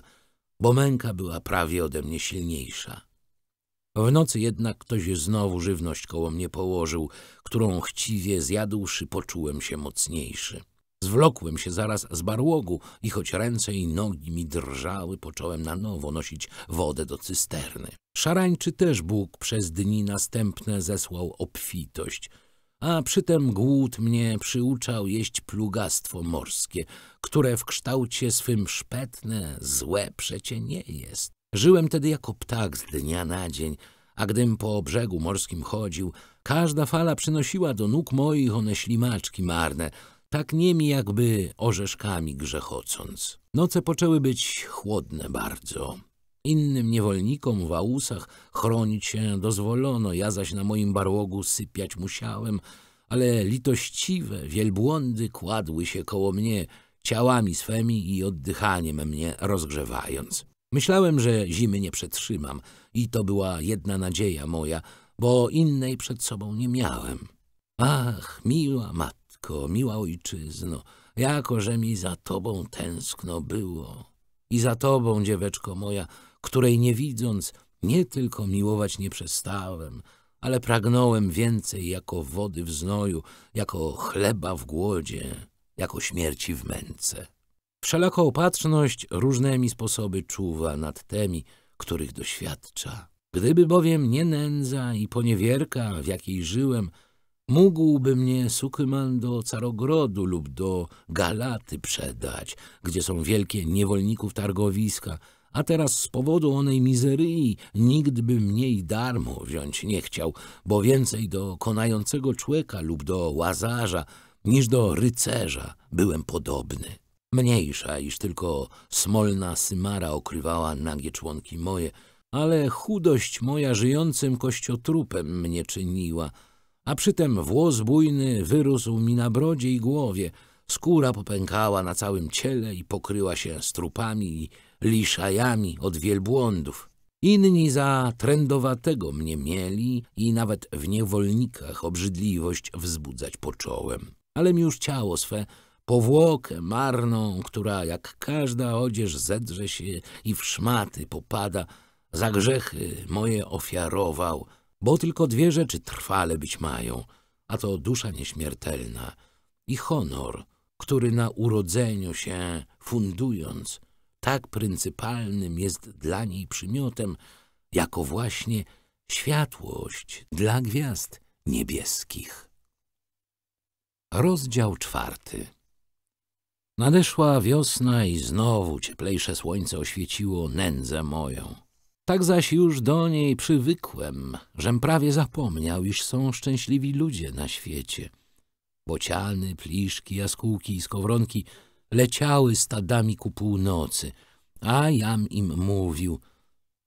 Speaker 1: bo męka była prawie ode mnie silniejsza. W nocy jednak ktoś znowu żywność koło mnie położył, którą chciwie zjadłszy poczułem się mocniejszy. Zwlokłem się zaraz z barłogu i choć ręce i nogi mi drżały, począłem na nowo nosić wodę do cysterny. Szarańczy też Bóg przez dni następne zesłał obfitość, a przytem głód mnie przyuczał jeść plugastwo morskie, które w kształcie swym szpetne, złe przecie nie jest. Żyłem tedy jako ptak z dnia na dzień, a gdym po brzegu morskim chodził, każda fala przynosiła do nóg moich one ślimaczki marne, tak niemi jakby orzeszkami grzechocąc. Noce poczęły być chłodne bardzo. Innym niewolnikom w Ausach chronić się dozwolono, ja zaś na moim barłogu sypiać musiałem, ale litościwe wielbłądy kładły się koło mnie, ciałami swemi i oddychaniem mnie rozgrzewając. Myślałem, że zimy nie przetrzymam i to była jedna nadzieja moja, bo innej przed sobą nie miałem. Ach, miła matko, miła ojczyzno, jako że mi za tobą tęskno było. I za tobą, dzieweczko moja, której nie widząc, nie tylko miłować nie przestałem, ale pragnąłem więcej jako wody w znoju, jako chleba w głodzie, jako śmierci w męce. Wszelako opatrzność różnymi sposoby czuwa nad tymi, których doświadcza. Gdyby bowiem nie nędza i poniewierka, w jakiej żyłem, mógłby mnie Sukyman do Carogrodu lub do Galaty przedać, gdzie są wielkie niewolników targowiska, a teraz z powodu onej mizerii nikt by mnie i darmo wziąć nie chciał, bo więcej do konającego człeka lub do łazarza niż do rycerza byłem podobny. Mniejsza, iż tylko smolna symara okrywała nagie członki moje, ale chudość moja żyjącym kościotrupem mnie czyniła, a przytem włos bujny wyrósł mi na brodzie i głowie, skóra popękała na całym ciele i pokryła się strupami i liszajami od wielbłądów. Inni za trędowatego mnie mieli i nawet w niewolnikach obrzydliwość wzbudzać począłem. Ale mi już ciało swe powłokę marną, która jak każda odzież zedrze się i w szmaty popada, za grzechy moje ofiarował, bo tylko dwie rzeczy trwale być mają, a to dusza nieśmiertelna i honor, który na urodzeniu się fundując, tak pryncypalnym jest dla niej przymiotem, jako właśnie światłość dla gwiazd niebieskich. Rozdział czwarty Nadeszła wiosna i znowu cieplejsze słońce oświeciło nędzę moją. Tak zaś już do niej przywykłem, żem prawie zapomniał, iż są szczęśliwi ludzie na świecie. Bociany, pliszki, jaskółki i skowronki leciały stadami ku północy, a jam im mówił,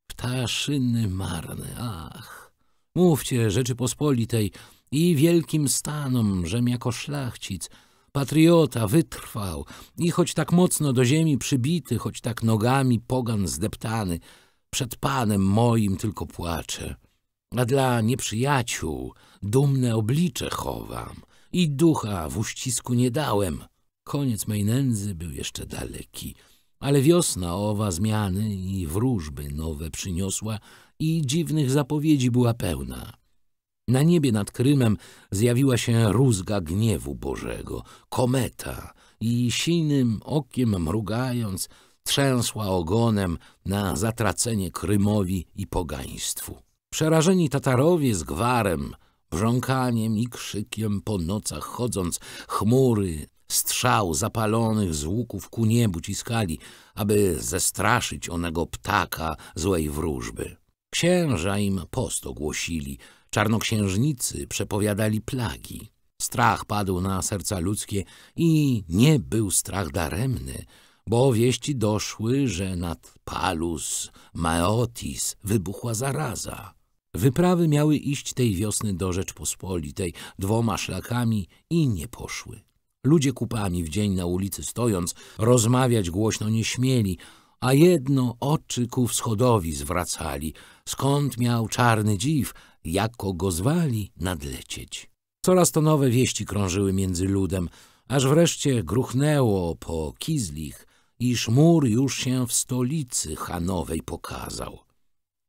Speaker 1: ptaszyny marne, ach, mówcie Rzeczypospolitej i wielkim stanom, żem jako szlachcic – Patriota wytrwał i choć tak mocno do ziemi przybity, choć tak nogami pogan zdeptany, przed Panem moim tylko płaczę. A dla nieprzyjaciół dumne oblicze chowam i ducha w uścisku nie dałem. Koniec mej nędzy był jeszcze daleki, ale wiosna owa zmiany i wróżby nowe przyniosła i dziwnych zapowiedzi była pełna. Na niebie nad Krymem zjawiła się rózga gniewu Bożego, kometa i sinym okiem mrugając trzęsła ogonem na zatracenie Krymowi i pogaństwu. Przerażeni Tatarowie z gwarem, wrząkaniem i krzykiem po nocach chodząc, chmury, strzał zapalonych z łuków ku niebu ciskali, aby zestraszyć onego ptaka złej wróżby. Księża im post ogłosili – Czarnoksiężnicy przepowiadali plagi. Strach padł na serca ludzkie i nie był strach daremny, bo wieści doszły, że nad Palus Maeotis wybuchła zaraza. Wyprawy miały iść tej wiosny do Rzeczpospolitej dwoma szlakami i nie poszły. Ludzie kupami w dzień na ulicy stojąc rozmawiać głośno nie śmieli, a jedno oczy ku wschodowi zwracali, skąd miał czarny dziw jako go zwali, nadlecieć. Coraz to nowe wieści krążyły między ludem, aż wreszcie gruchnęło po Kizlich, iż mur już się w stolicy Hanowej pokazał.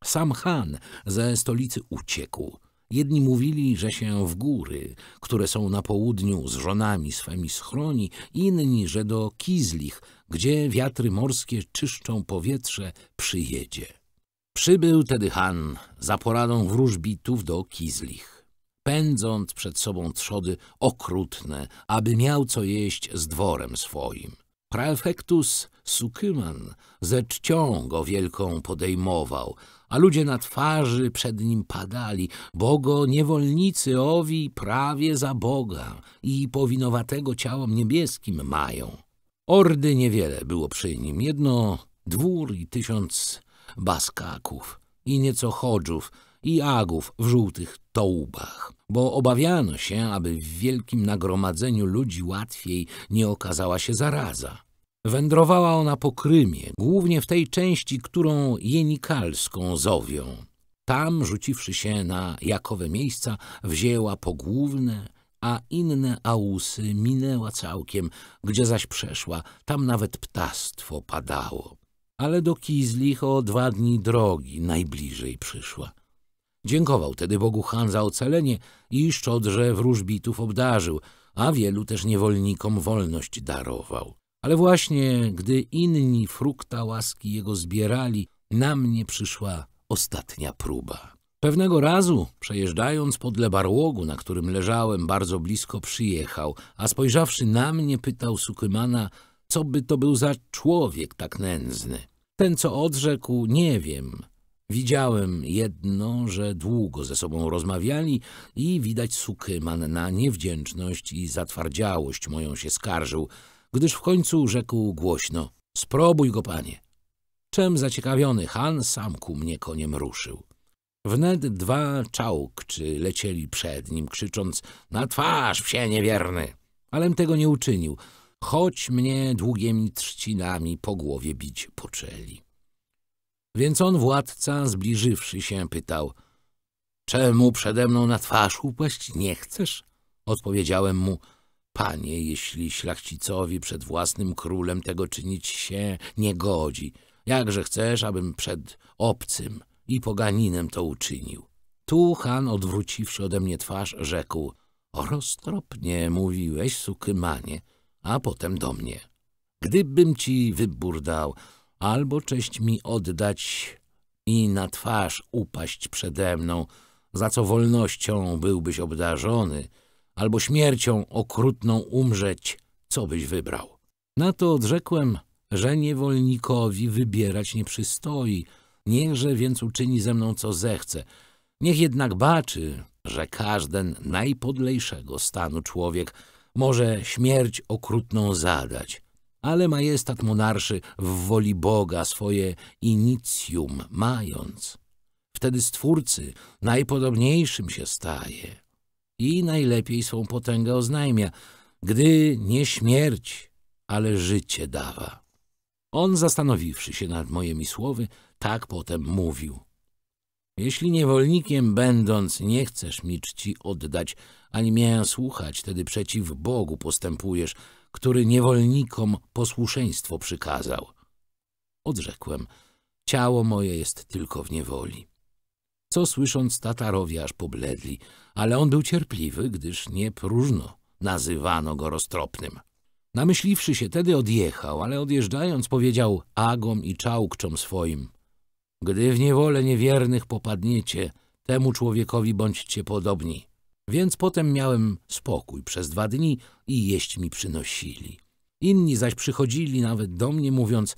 Speaker 1: Sam Han ze stolicy uciekł. Jedni mówili, że się w góry, które są na południu z żonami swymi schroni, inni, że do Kizlich, gdzie wiatry morskie czyszczą powietrze, przyjedzie. Przybył tedy Han za poradą wróżbitów do Kizlich, pędząc przed sobą trzody okrutne, aby miał co jeść z dworem swoim. Praefectus Sukyman ze czcią go wielką podejmował, a ludzie na twarzy przed nim padali, bo go niewolnicy owi prawie za Boga i powinowatego ciałom niebieskim mają. Ordy niewiele było przy nim, jedno dwór i tysiąc baskaków i nieco chodżów i agów w żółtych tołbach, bo obawiano się, aby w wielkim nagromadzeniu ludzi łatwiej nie okazała się zaraza. Wędrowała ona po Krymie, głównie w tej części, którą jenikalską zowią. Tam, rzuciwszy się na jakowe miejsca, wzięła pogłówne, a inne ausy minęła całkiem, gdzie zaś przeszła, tam nawet ptastwo padało ale do Kizlich o dwa dni drogi najbliżej przyszła. Dziękował tedy Bogu Han za ocalenie i szczodrze wróżbitów obdarzył, a wielu też niewolnikom wolność darował. Ale właśnie, gdy inni frukta łaski jego zbierali, na mnie przyszła ostatnia próba. Pewnego razu, przejeżdżając pod lebarłogu, na którym leżałem, bardzo blisko przyjechał, a spojrzawszy na mnie, pytał Sukymana, co by to był za człowiek tak nędzny. Ten, co odrzekł, nie wiem. Widziałem jedno, że długo ze sobą rozmawiali i widać Sukyman na niewdzięczność i zatwardziałość moją się skarżył, gdyż w końcu rzekł głośno – spróbuj go, panie. Czem zaciekawiony Han sam ku mnie koniem ruszył. Wnet dwa czałkczy lecieli przed nim, krzycząc – na twarz, psie niewierny! Alem tego nie uczynił – choć mnie długimi trzcinami po głowie bić poczęli. Więc on, władca, zbliżywszy się, pytał — Czemu przede mną na twarz upaść nie chcesz? Odpowiedziałem mu — Panie, jeśli szlachcicowi przed własnym królem tego czynić się nie godzi, jakże chcesz, abym przed obcym i poganinem to uczynił? Tu Han, odwróciwszy ode mnie twarz, rzekł — Roztropnie mówiłeś, sukymanie — a potem do mnie. Gdybym ci wybór dał, albo cześć mi oddać i na twarz upaść przede mną, za co wolnością byłbyś obdarzony, albo śmiercią okrutną umrzeć, co byś wybrał? Na to odrzekłem, że niewolnikowi wybierać nie przystoi, niechże więc uczyni ze mną co zechce. Niech jednak baczy, że każden najpodlejszego stanu człowiek może śmierć okrutną zadać. Ale majestat monarszy w woli Boga swoje inicjum mając, wtedy stwórcy najpodobniejszym się staje i najlepiej swą potęgę oznajmia, gdy nie śmierć, ale życie dawa. On zastanowiwszy się nad mojemi słowy, tak potem mówił – jeśli niewolnikiem będąc nie chcesz mi czci oddać, ani mię słuchać, tedy przeciw Bogu postępujesz, który niewolnikom posłuszeństwo przykazał. Odrzekłem, ciało moje jest tylko w niewoli. Co słysząc, Tatarowie aż pobledli, ale on był cierpliwy, gdyż nie próżno nazywano go roztropnym. Namyśliwszy się, tedy odjechał, ale odjeżdżając powiedział agom i czałkczom swoim – gdy w niewolę niewiernych popadniecie, temu człowiekowi bądźcie podobni. Więc potem miałem spokój przez dwa dni i jeść mi przynosili. Inni zaś przychodzili nawet do mnie, mówiąc,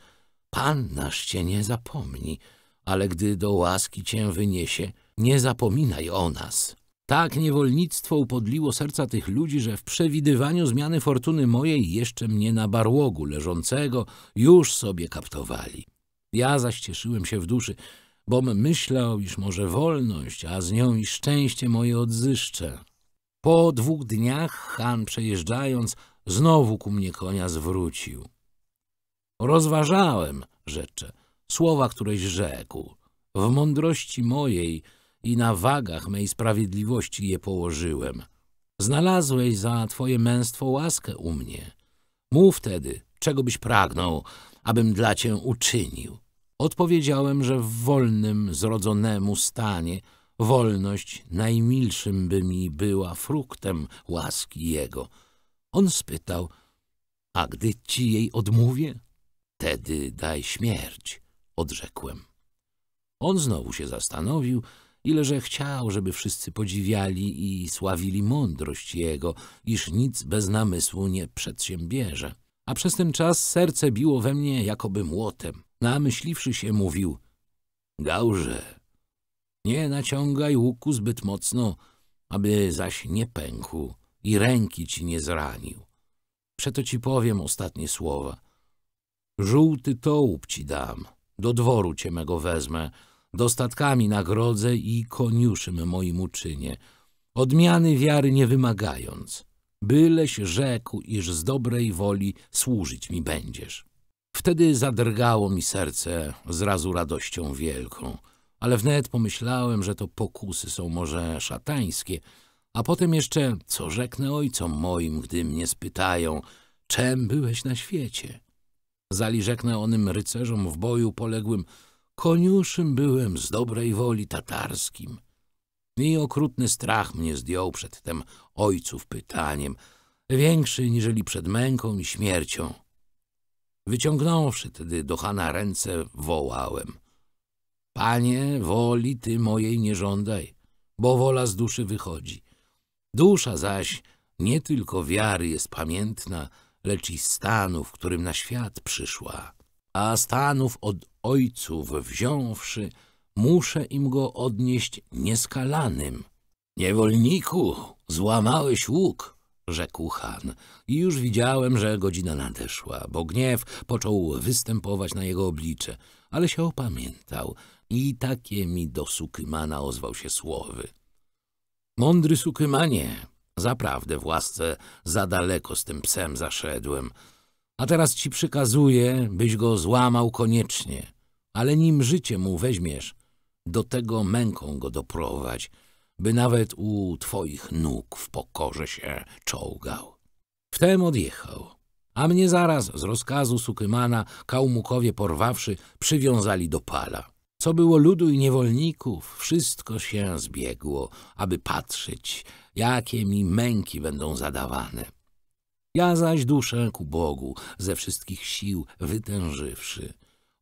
Speaker 1: Pan nasz cię nie zapomni, ale gdy do łaski cię wyniesie, nie zapominaj o nas. Tak niewolnictwo upodliło serca tych ludzi, że w przewidywaniu zmiany fortuny mojej jeszcze mnie na barłogu leżącego już sobie kaptowali. Ja zaś cieszyłem się w duszy, bom myślał, iż może wolność, a z nią i szczęście moje odzyszczę. Po dwóch dniach Han przejeżdżając, znowu ku mnie konia zwrócił. Rozważałem, rzecze, słowa, któreś rzekł. W mądrości mojej i na wagach mej sprawiedliwości je położyłem. Znalazłeś za twoje męstwo łaskę u mnie. Mów tedy, czego byś pragnął, abym dla cię uczynił. Odpowiedziałem, że w wolnym, zrodzonemu stanie wolność najmilszym by mi była fruktem łaski Jego. On spytał, a gdy ci jej odmówię? Tedy daj śmierć, odrzekłem. On znowu się zastanowił, ileże chciał, żeby wszyscy podziwiali i sławili mądrość jego, iż nic bez namysłu nie przedsiębierze a przez ten czas serce biło we mnie jakoby młotem. Namyśliwszy się, mówił — „Gałże, nie naciągaj łuku zbyt mocno, aby zaś nie pękł i ręki ci nie zranił. Przeto ci powiem ostatnie słowa. Żółty tołup ci dam, do dworu cię mego wezmę, dostatkami nagrodzę i koniuszym moim uczynię, odmiany wiary nie wymagając byleś rzekł, iż z dobrej woli służyć mi będziesz. Wtedy zadrgało mi serce zrazu radością wielką, ale wnet pomyślałem, że to pokusy są może szatańskie, a potem jeszcze, co rzeknę ojcom moim, gdy mnie spytają, czem byłeś na świecie? Zali rzeknę onym rycerzom w boju poległym, koniuszym byłem z dobrej woli tatarskim, i okrutny strach mnie zdjął przed tem ojców pytaniem, większy niżeli przed męką i śmiercią. Wyciągnąwszy tedy do Hana ręce, wołałem. Panie, woli ty mojej nie żądaj, bo wola z duszy wychodzi. Dusza zaś nie tylko wiary jest pamiętna, lecz i stanu, w którym na świat przyszła. A stanów od ojców wziąwszy, muszę im go odnieść nieskalanym. Niewolniku, złamałeś łuk, rzekł Han. I już widziałem, że godzina nadeszła, bo gniew począł występować na jego oblicze, ale się opamiętał i takie mi do Sukymana ozwał się słowy. Mądry Sukymanie, zaprawdę własce za daleko z tym psem zaszedłem, a teraz ci przykazuję, byś go złamał koniecznie, ale nim życie mu weźmiesz, do tego męką go doprowadź, by nawet u twoich nóg w pokorze się czołgał. Wtem odjechał, a mnie zaraz z rozkazu Sukymana kałmukowie porwawszy przywiązali do pala. Co było ludu i niewolników, wszystko się zbiegło, aby patrzeć, jakie mi męki będą zadawane. Ja zaś duszę ku Bogu, ze wszystkich sił wytężywszy,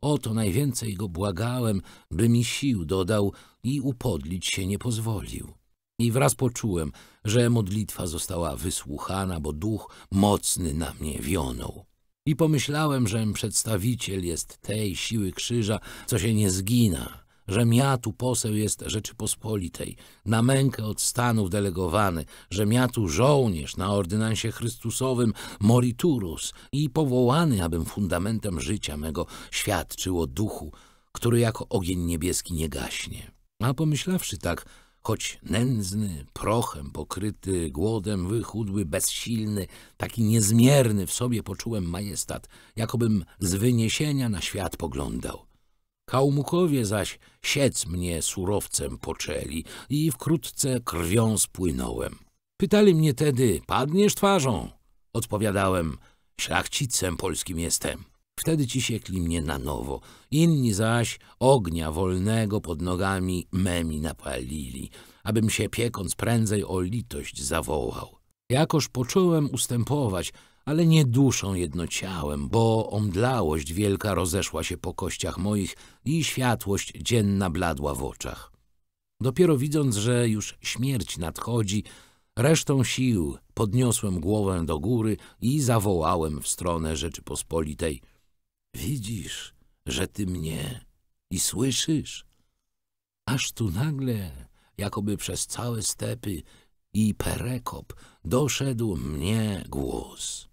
Speaker 1: Oto najwięcej go błagałem, by mi sił dodał i upodlić się nie pozwolił. I wraz poczułem, że modlitwa została wysłuchana, bo duch mocny na mnie wionął. I pomyślałem, że przedstawiciel jest tej siły krzyża, co się nie zgina, że ja tu poseł jest Rzeczypospolitej, na mękę od Stanów delegowany, żem ja tu żołnierz na ordynansie Chrystusowym moriturus i powołany, abym fundamentem życia mego świadczył o duchu, który jako ogień niebieski nie gaśnie. A pomyślawszy tak, choć nędzny, prochem pokryty, głodem wychudły, bezsilny, taki niezmierny w sobie poczułem majestat, jakobym z wyniesienia na świat poglądał. Kałmukowie zaś siec mnie surowcem poczęli i wkrótce krwią spłynąłem. Pytali mnie tedy, padniesz twarzą? Odpowiadałem, szlachcicem polskim jestem. Wtedy ci siekli mnie na nowo, inni zaś ognia wolnego pod nogami memi napalili, abym się piekąc prędzej o litość zawołał. Jakoż począłem ustępować – ale nie duszą jedno ciałem, bo omdlałość wielka rozeszła się po kościach moich i światłość dzienna bladła w oczach. Dopiero widząc, że już śmierć nadchodzi, resztą sił podniosłem głowę do góry i zawołałem w stronę Rzeczypospolitej. Widzisz, że ty mnie i słyszysz? Aż tu nagle, jakoby przez całe stepy i perekop, doszedł mnie głos.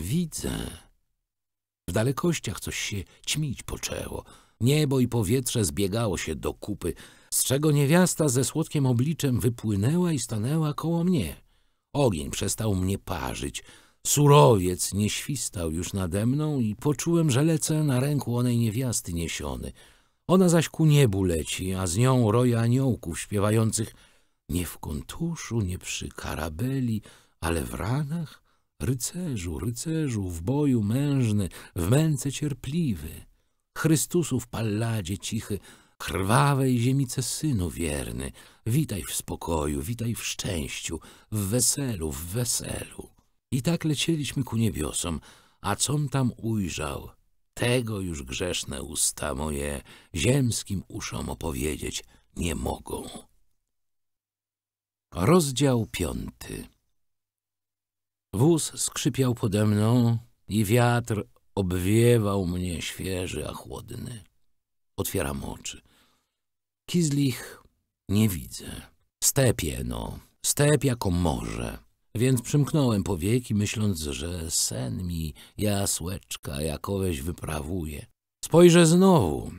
Speaker 1: Widzę. W dalekościach coś się ćmić poczęło. Niebo i powietrze zbiegało się do kupy, z czego niewiasta ze słodkim obliczem wypłynęła i stanęła koło mnie. Ogień przestał mnie parzyć. Surowiec nie świstał już nade mną i poczułem, że lecę na ręku onej niewiasty niesiony. Ona zaś ku niebu leci, a z nią roje aniołków śpiewających nie w kontuszu, nie przy karabeli, ale w ranach Rycerzu, rycerzu, w boju mężny, w męce cierpliwy, Chrystusu w palladzie cichy, krwawej ziemice synu wierny, witaj w spokoju, witaj w szczęściu, w weselu, w weselu. I tak lecieliśmy ku niebiosom, a com tam ujrzał, tego już grzeszne usta moje ziemskim uszom opowiedzieć nie mogą. Rozdział piąty Wóz skrzypiał pode mną i wiatr obwiewał mnie świeży, a chłodny. Otwieram oczy. Kizlich nie widzę. Stepie, no. Step jako morze. Więc przymknąłem powieki, myśląc, że sen mi jasłeczka jakoweś wyprawuje. Spojrzę znowu.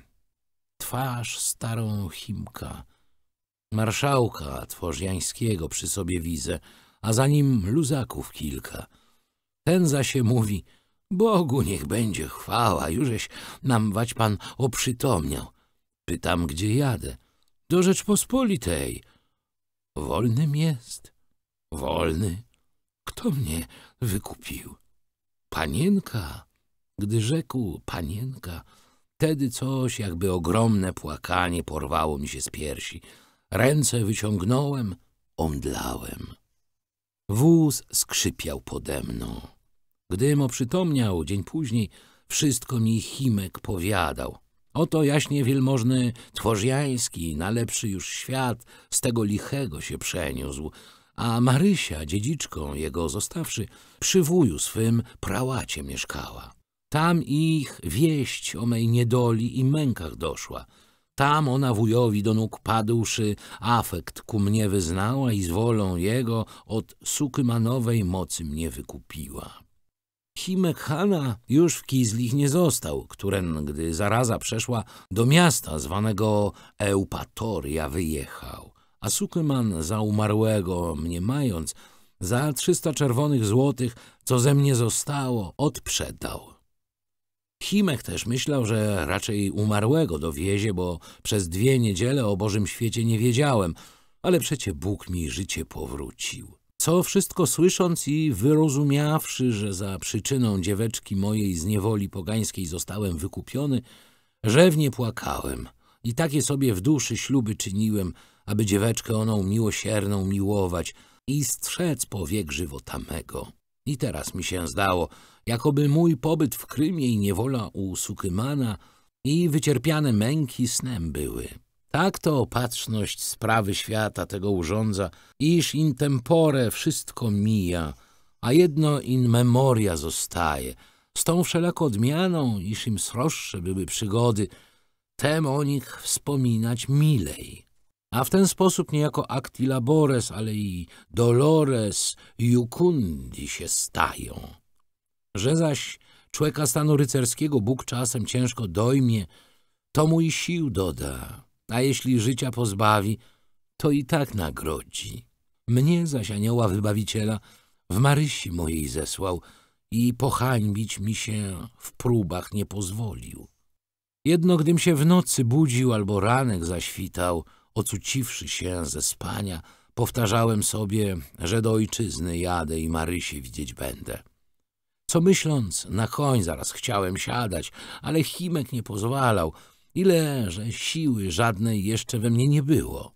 Speaker 1: Twarz starą Chimka. Marszałka tworziańskiego przy sobie widzę a za nim luzaków kilka. Ten za się mówi, Bogu niech będzie chwała, jużeś nam wać pan oprzytomniał. Pytam, gdzie jadę. Do Rzeczpospolitej. Wolnym jest. Wolny. Kto mnie wykupił? Panienka. Gdy rzekł panienka, wtedy coś jakby ogromne płakanie porwało mi się z piersi. Ręce wyciągnąłem, omdlałem. Wóz skrzypiał pode mną. Gdym oprzytomniał dzień później, wszystko mi Chimek powiadał. Oto jaśnie wielmożny Tworzjański na lepszy już świat, z tego lichego się przeniósł, a Marysia, dziedziczką jego zostawszy, przy wuju swym prałacie mieszkała. Tam ich wieść o mej niedoli i mękach doszła – tam ona wujowi do nóg padłszy, afekt ku mnie wyznała i z wolą jego od sukymanowej mocy mnie wykupiła. Himek Hana już w Kizlich nie został, któren, gdy zaraza przeszła do miasta zwanego Eupatoria, wyjechał. A Sukyman za umarłego mnie mając, za trzysta czerwonych złotych, co ze mnie zostało, odprzedał. Chimek też myślał, że raczej umarłego dowiezie, bo przez dwie niedziele o Bożym świecie nie wiedziałem, ale przecie Bóg mi życie powrócił. Co wszystko słysząc i wyrozumiawszy, że za przyczyną dzieweczki mojej z niewoli pogańskiej zostałem wykupiony, rzewnie płakałem i takie sobie w duszy śluby czyniłem, aby dzieweczkę oną miłosierną miłować i strzec powiek żywota mego. I teraz mi się zdało, Jakoby mój pobyt w Krymie i niewola u Sukymana i wycierpiane męki snem były. Tak to opatrzność sprawy świata tego urządza, iż in tempore wszystko mija, a jedno in memoria zostaje, z tą wszelako odmianą, iż im sroższe były przygody, tem o nich wspominać milej. A w ten sposób niejako acti labores, ale i dolores jucundi się stają. Że zaś człeka stanu rycerskiego Bóg czasem ciężko dojmie, to mu i sił doda, a jeśli życia pozbawi, to i tak nagrodzi. Mnie zaś anioła wybawiciela w Marysi mojej zesłał i pohańbić mi się w próbach nie pozwolił. Jedno gdym się w nocy budził albo ranek zaświtał, ocuciwszy się ze spania, powtarzałem sobie, że do ojczyzny jadę i Marysię widzieć będę. Co myśląc, na koń zaraz chciałem siadać, ale Chimek nie pozwalał, ile że siły żadnej jeszcze we mnie nie było.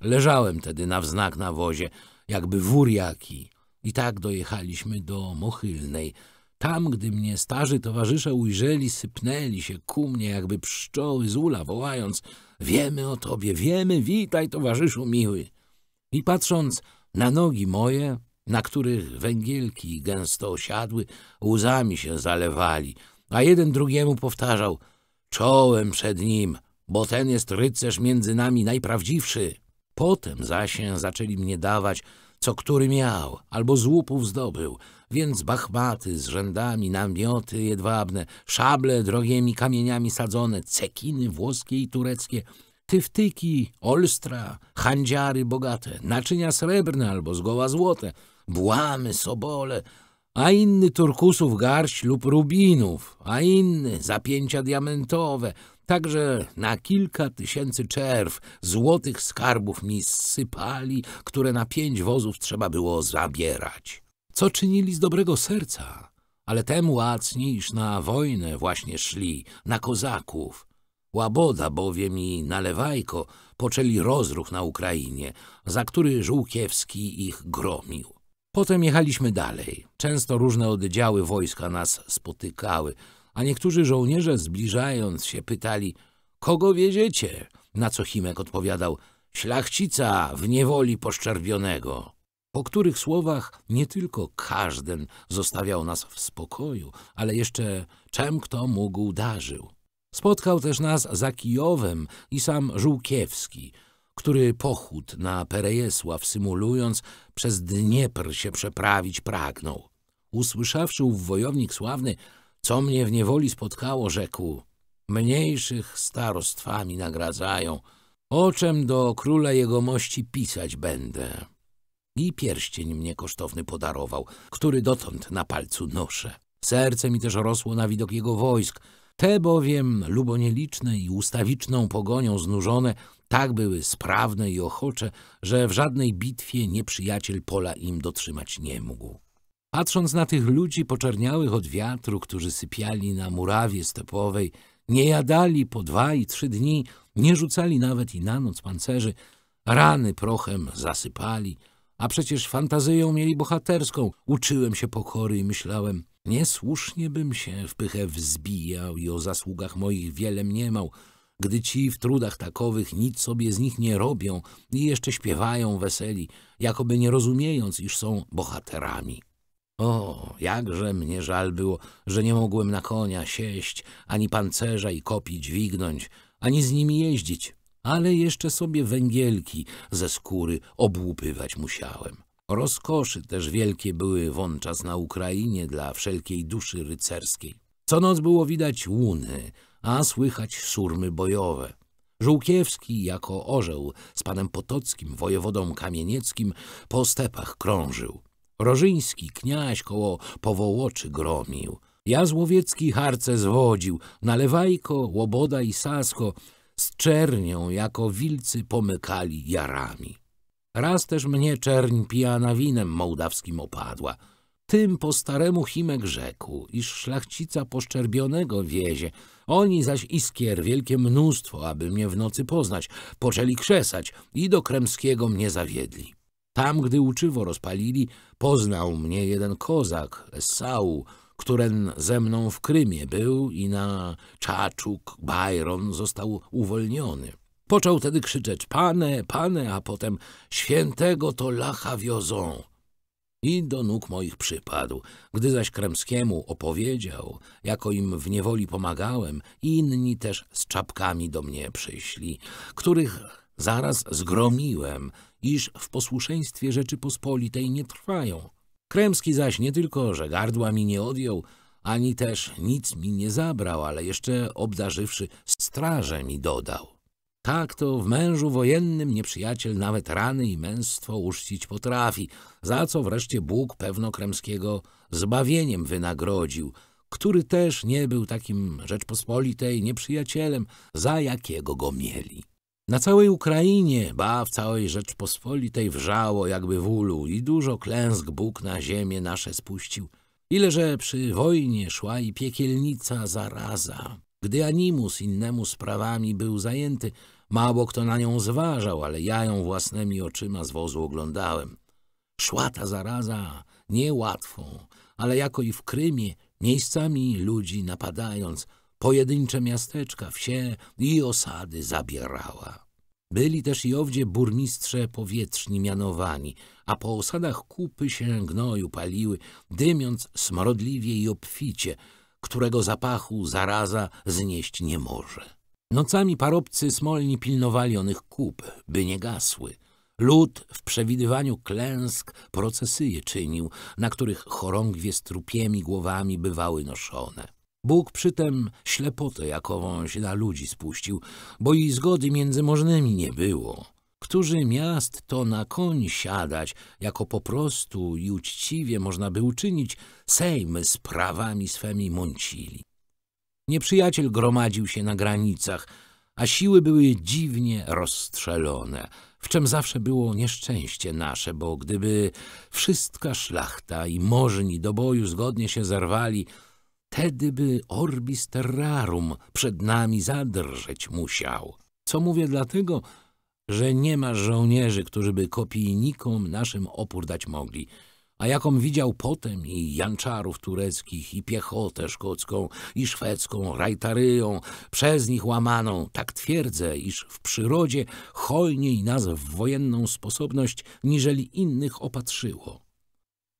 Speaker 1: Leżałem tedy na wznak na wozie, jakby wurjaki. I tak dojechaliśmy do Mochylnej. Tam, gdy mnie starzy towarzysze ujrzeli, sypnęli się ku mnie, jakby pszczoły z ula, wołając — Wiemy o tobie, wiemy, witaj, towarzyszu miły! I patrząc na nogi moje, na których węgielki gęsto osiadły, łzami się zalewali, a jeden drugiemu powtarzał — czołem przed nim, bo ten jest rycerz między nami najprawdziwszy. Potem zasię zaczęli mnie dawać, co który miał, albo z łupów zdobył, więc bachmaty z rzędami, namioty jedwabne, szable drogimi kamieniami sadzone, cekiny włoskie i tureckie, tyftyki, olstra, handziary bogate, naczynia srebrne albo zgoła złote – błamy, sobole, a inny turkusów garść lub rubinów, a inny zapięcia diamentowe, także na kilka tysięcy czerw złotych skarbów mi sypali, które na pięć wozów trzeba było zabierać. Co czynili z dobrego serca, ale tem łacni, iż na wojnę właśnie szli, na kozaków. Łaboda bowiem i Nalewajko poczęli rozruch na Ukrainie, za który Żółkiewski ich gromił. Potem jechaliśmy dalej. Często różne oddziały wojska nas spotykały, a niektórzy żołnierze zbliżając się pytali – kogo wiedziecie? Na co Chimek odpowiadał – szlachcica w niewoli poszczerbionego. Po których słowach nie tylko każden zostawiał nas w spokoju, ale jeszcze czem kto mógł darzył. Spotkał też nas za Kijowem i sam Żółkiewski – który pochód na Perejesław symulując przez Dniepr się przeprawić pragnął. Usłyszawszy ów wojownik sławny, co mnie w niewoli spotkało, rzekł Mniejszych starostwami nagradzają, o czem do króla jegomości pisać będę. I pierścień mnie kosztowny podarował, który dotąd na palcu noszę. Serce mi też rosło na widok jego wojsk, te bowiem, lubo nieliczne i ustawiczną pogonią znużone, tak były sprawne i ochocze, że w żadnej bitwie nieprzyjaciel pola im dotrzymać nie mógł. Patrząc na tych ludzi poczerniałych od wiatru, którzy sypiali na murawie stepowej, nie jadali po dwa i trzy dni, nie rzucali nawet i na noc pancerzy, rany prochem zasypali, a przecież fantazyją mieli bohaterską. Uczyłem się pokory i myślałem, niesłusznie bym się w pychę wzbijał i o zasługach moich wiele mniemał, gdy ci w trudach takowych nic sobie z nich nie robią i jeszcze śpiewają weseli, jakoby nie rozumiejąc, iż są bohaterami. O, jakże mnie żal było, że nie mogłem na konia sieść, ani pancerza i kopi dźwignąć, ani z nimi jeździć, ale jeszcze sobie węgielki ze skóry obłupywać musiałem. Rozkoszy też wielkie były wonczas na Ukrainie dla wszelkiej duszy rycerskiej. Co noc było widać łuny, a słychać surmy bojowe. Żółkiewski jako orzeł z panem Potockim, wojewodą kamienieckim, po stepach krążył. Rożyński kniaś koło powołoczy gromił. Jazłowiecki harce zwodził, nalewajko, łoboda i sasko z czernią jako wilcy pomykali jarami. Raz też mnie czerń pijana winem mołdawskim opadła – tym po staremu Chimek rzekł, iż szlachcica poszczerbionego wiezie, oni zaś iskier wielkie mnóstwo, aby mnie w nocy poznać, poczęli krzesać i do Kremskiego mnie zawiedli. Tam, gdy uczywo rozpalili, poznał mnie jeden kozak, sał, któren ze mną w Krymie był i na Czaczuk Bajron został uwolniony. Począł tedy krzyczeć, pane, pane, a potem świętego to lacha wiozą i do nóg moich przypadł. Gdy zaś Kremskiemu opowiedział, jako im w niewoli pomagałem, inni też z czapkami do mnie przyszli, których zaraz zgromiłem, iż w posłuszeństwie Rzeczypospolitej nie trwają. Kremski zaś nie tylko, że gardła mi nie odjął, ani też nic mi nie zabrał, ale jeszcze obdarzywszy straże mi dodał. Tak to w mężu wojennym nieprzyjaciel nawet rany i męstwo uczcić potrafi, za co wreszcie Bóg pewno Kremskiego zbawieniem wynagrodził, który też nie był takim Rzeczpospolitej nieprzyjacielem, za jakiego go mieli. Na całej Ukrainie, ba w całej Rzeczpospolitej wrzało jakby wólu i dużo klęsk Bóg na ziemię nasze spuścił. Ile że przy wojnie szła i piekielnica zaraza, gdy Animus innemu sprawami był zajęty, mało kto na nią zważał, ale ja ją własnymi oczyma z wozu oglądałem. Szła ta zaraza niełatwą, ale jako i w Krymie, miejscami ludzi napadając, pojedyncze miasteczka, wsie i osady zabierała. Byli też i owdzie burmistrze powietrzni mianowani, a po osadach kupy się gnoju paliły, dymiąc smrodliwie i obficie – którego zapachu zaraza znieść nie może. Nocami parobcy smolni pilnowali onych kup, by nie gasły. Lud w przewidywaniu klęsk procesyje czynił, na których chorągwie z trupiemi głowami bywały noszone. Bóg przytem ślepotę jakowąś na ludzi spuścił, bo i zgody między możnymi nie było. Którzy miast to na koń siadać, jako po prostu i uczciwie można by uczynić, sejm z prawami swemi mącili. Nieprzyjaciel gromadził się na granicach, a siły były dziwnie rozstrzelone, w czym zawsze było nieszczęście nasze, bo gdyby wszystka szlachta i możni do boju zgodnie się zerwali, tedy by orbis terrarum przed nami zadrżeć musiał. Co mówię dlatego, że nie ma żołnierzy, którzy by kopijnikom naszym opór dać mogli. A jaką widział potem i janczarów tureckich, i piechotę szkocką, i szwedzką, rajtaryją, przez nich łamaną, tak twierdzę, iż w przyrodzie hojniej nas w wojenną sposobność, niżeli innych opatrzyło.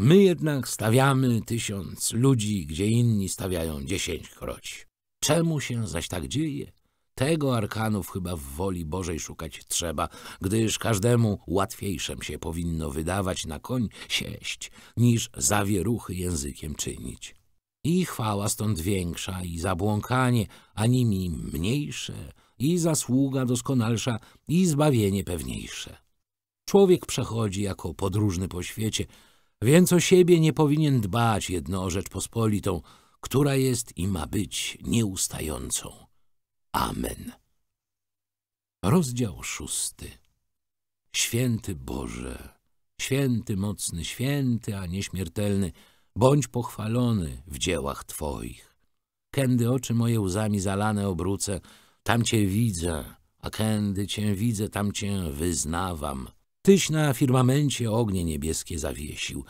Speaker 1: My jednak stawiamy tysiąc ludzi, gdzie inni stawiają dziesięć kroć. Czemu się zaś tak dzieje? tego arkanów chyba w woli Bożej szukać trzeba, gdyż każdemu łatwiejszem się powinno wydawać na koń sieść, niż zawieruchy językiem czynić. I chwała stąd większa, i zabłąkanie, a nimi mniejsze, i zasługa doskonalsza, i zbawienie pewniejsze. Człowiek przechodzi jako podróżny po świecie, więc o siebie nie powinien dbać jedno o rzecz pospolitą, która jest i ma być nieustającą. Amen. Rozdział szósty. Święty Boże, święty mocny, święty, a nieśmiertelny, bądź pochwalony w dziełach Twoich. Kędy oczy moje łzami zalane obrócę, tam Cię widzę, a kędy Cię widzę, tam Cię wyznawam. Tyś na firmamencie ognie niebieskie zawiesił,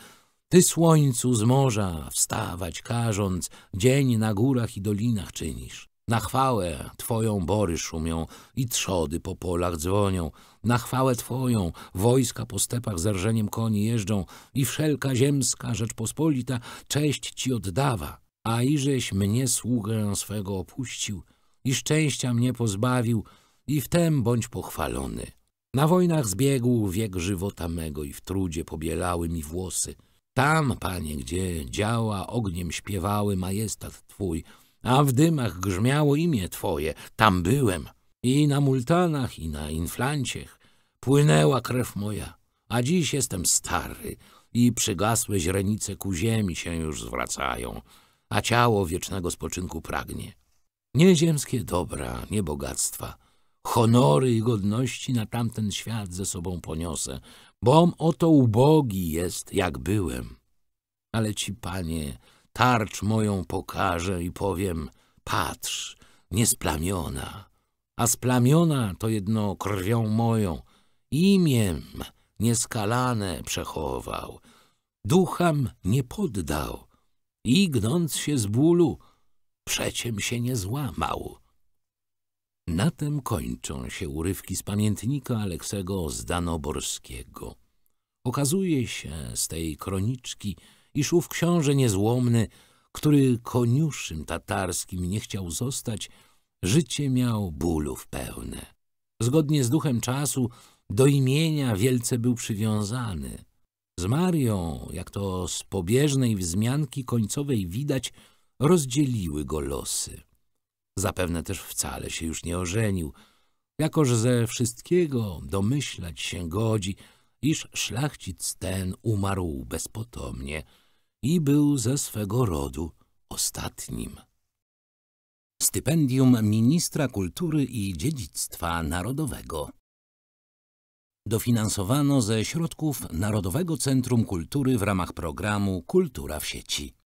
Speaker 1: Ty słońcu z morza wstawać każąc, dzień na górach i dolinach czynisz. Na chwałę Twoją bory szumią i trzody po polach dzwonią. Na chwałę Twoją wojska po stepach rżeniem koni jeżdżą i wszelka ziemska Rzeczpospolita cześć Ci oddawa. A iżeś mnie sługę swego opuścił i szczęścia mnie pozbawił i w tem bądź pochwalony. Na wojnach zbiegł wiek żywota mego i w trudzie pobielały mi włosy. Tam, Panie, gdzie działa ogniem śpiewały majestat Twój – a w dymach grzmiało imię twoje. Tam byłem i na multanach, i na inflanciech. Płynęła krew moja, a dziś jestem stary i przygasłe źrenice ku ziemi się już zwracają, a ciało wiecznego spoczynku pragnie. Nie ziemskie dobra, nie bogactwa, honory i godności na tamten świat ze sobą poniosę, bom oto ubogi jest, jak byłem. Ale ci, panie, tarcz moją pokażę i powiem, patrz, niesplamiona, a splamiona to jedno krwią moją, imiem nieskalane przechował, ducham nie poddał i gnąc się z bólu, przeciem się nie złamał. Na tym kończą się urywki z pamiętnika Aleksego Zdanoborskiego. Okazuje się z tej kroniczki, iż ów książę niezłomny, który koniuszym tatarskim nie chciał zostać, życie miał bólów pełne. Zgodnie z duchem czasu do imienia wielce był przywiązany. Z Marią, jak to z pobieżnej wzmianki końcowej widać, rozdzieliły go losy. Zapewne też wcale się już nie ożenił, jakoż ze wszystkiego domyślać się godzi, iż szlachcic ten umarł bezpotomnie – i był ze swego rodu ostatnim. Stypendium Ministra Kultury i Dziedzictwa Narodowego Dofinansowano ze środków Narodowego Centrum Kultury w ramach programu Kultura w sieci.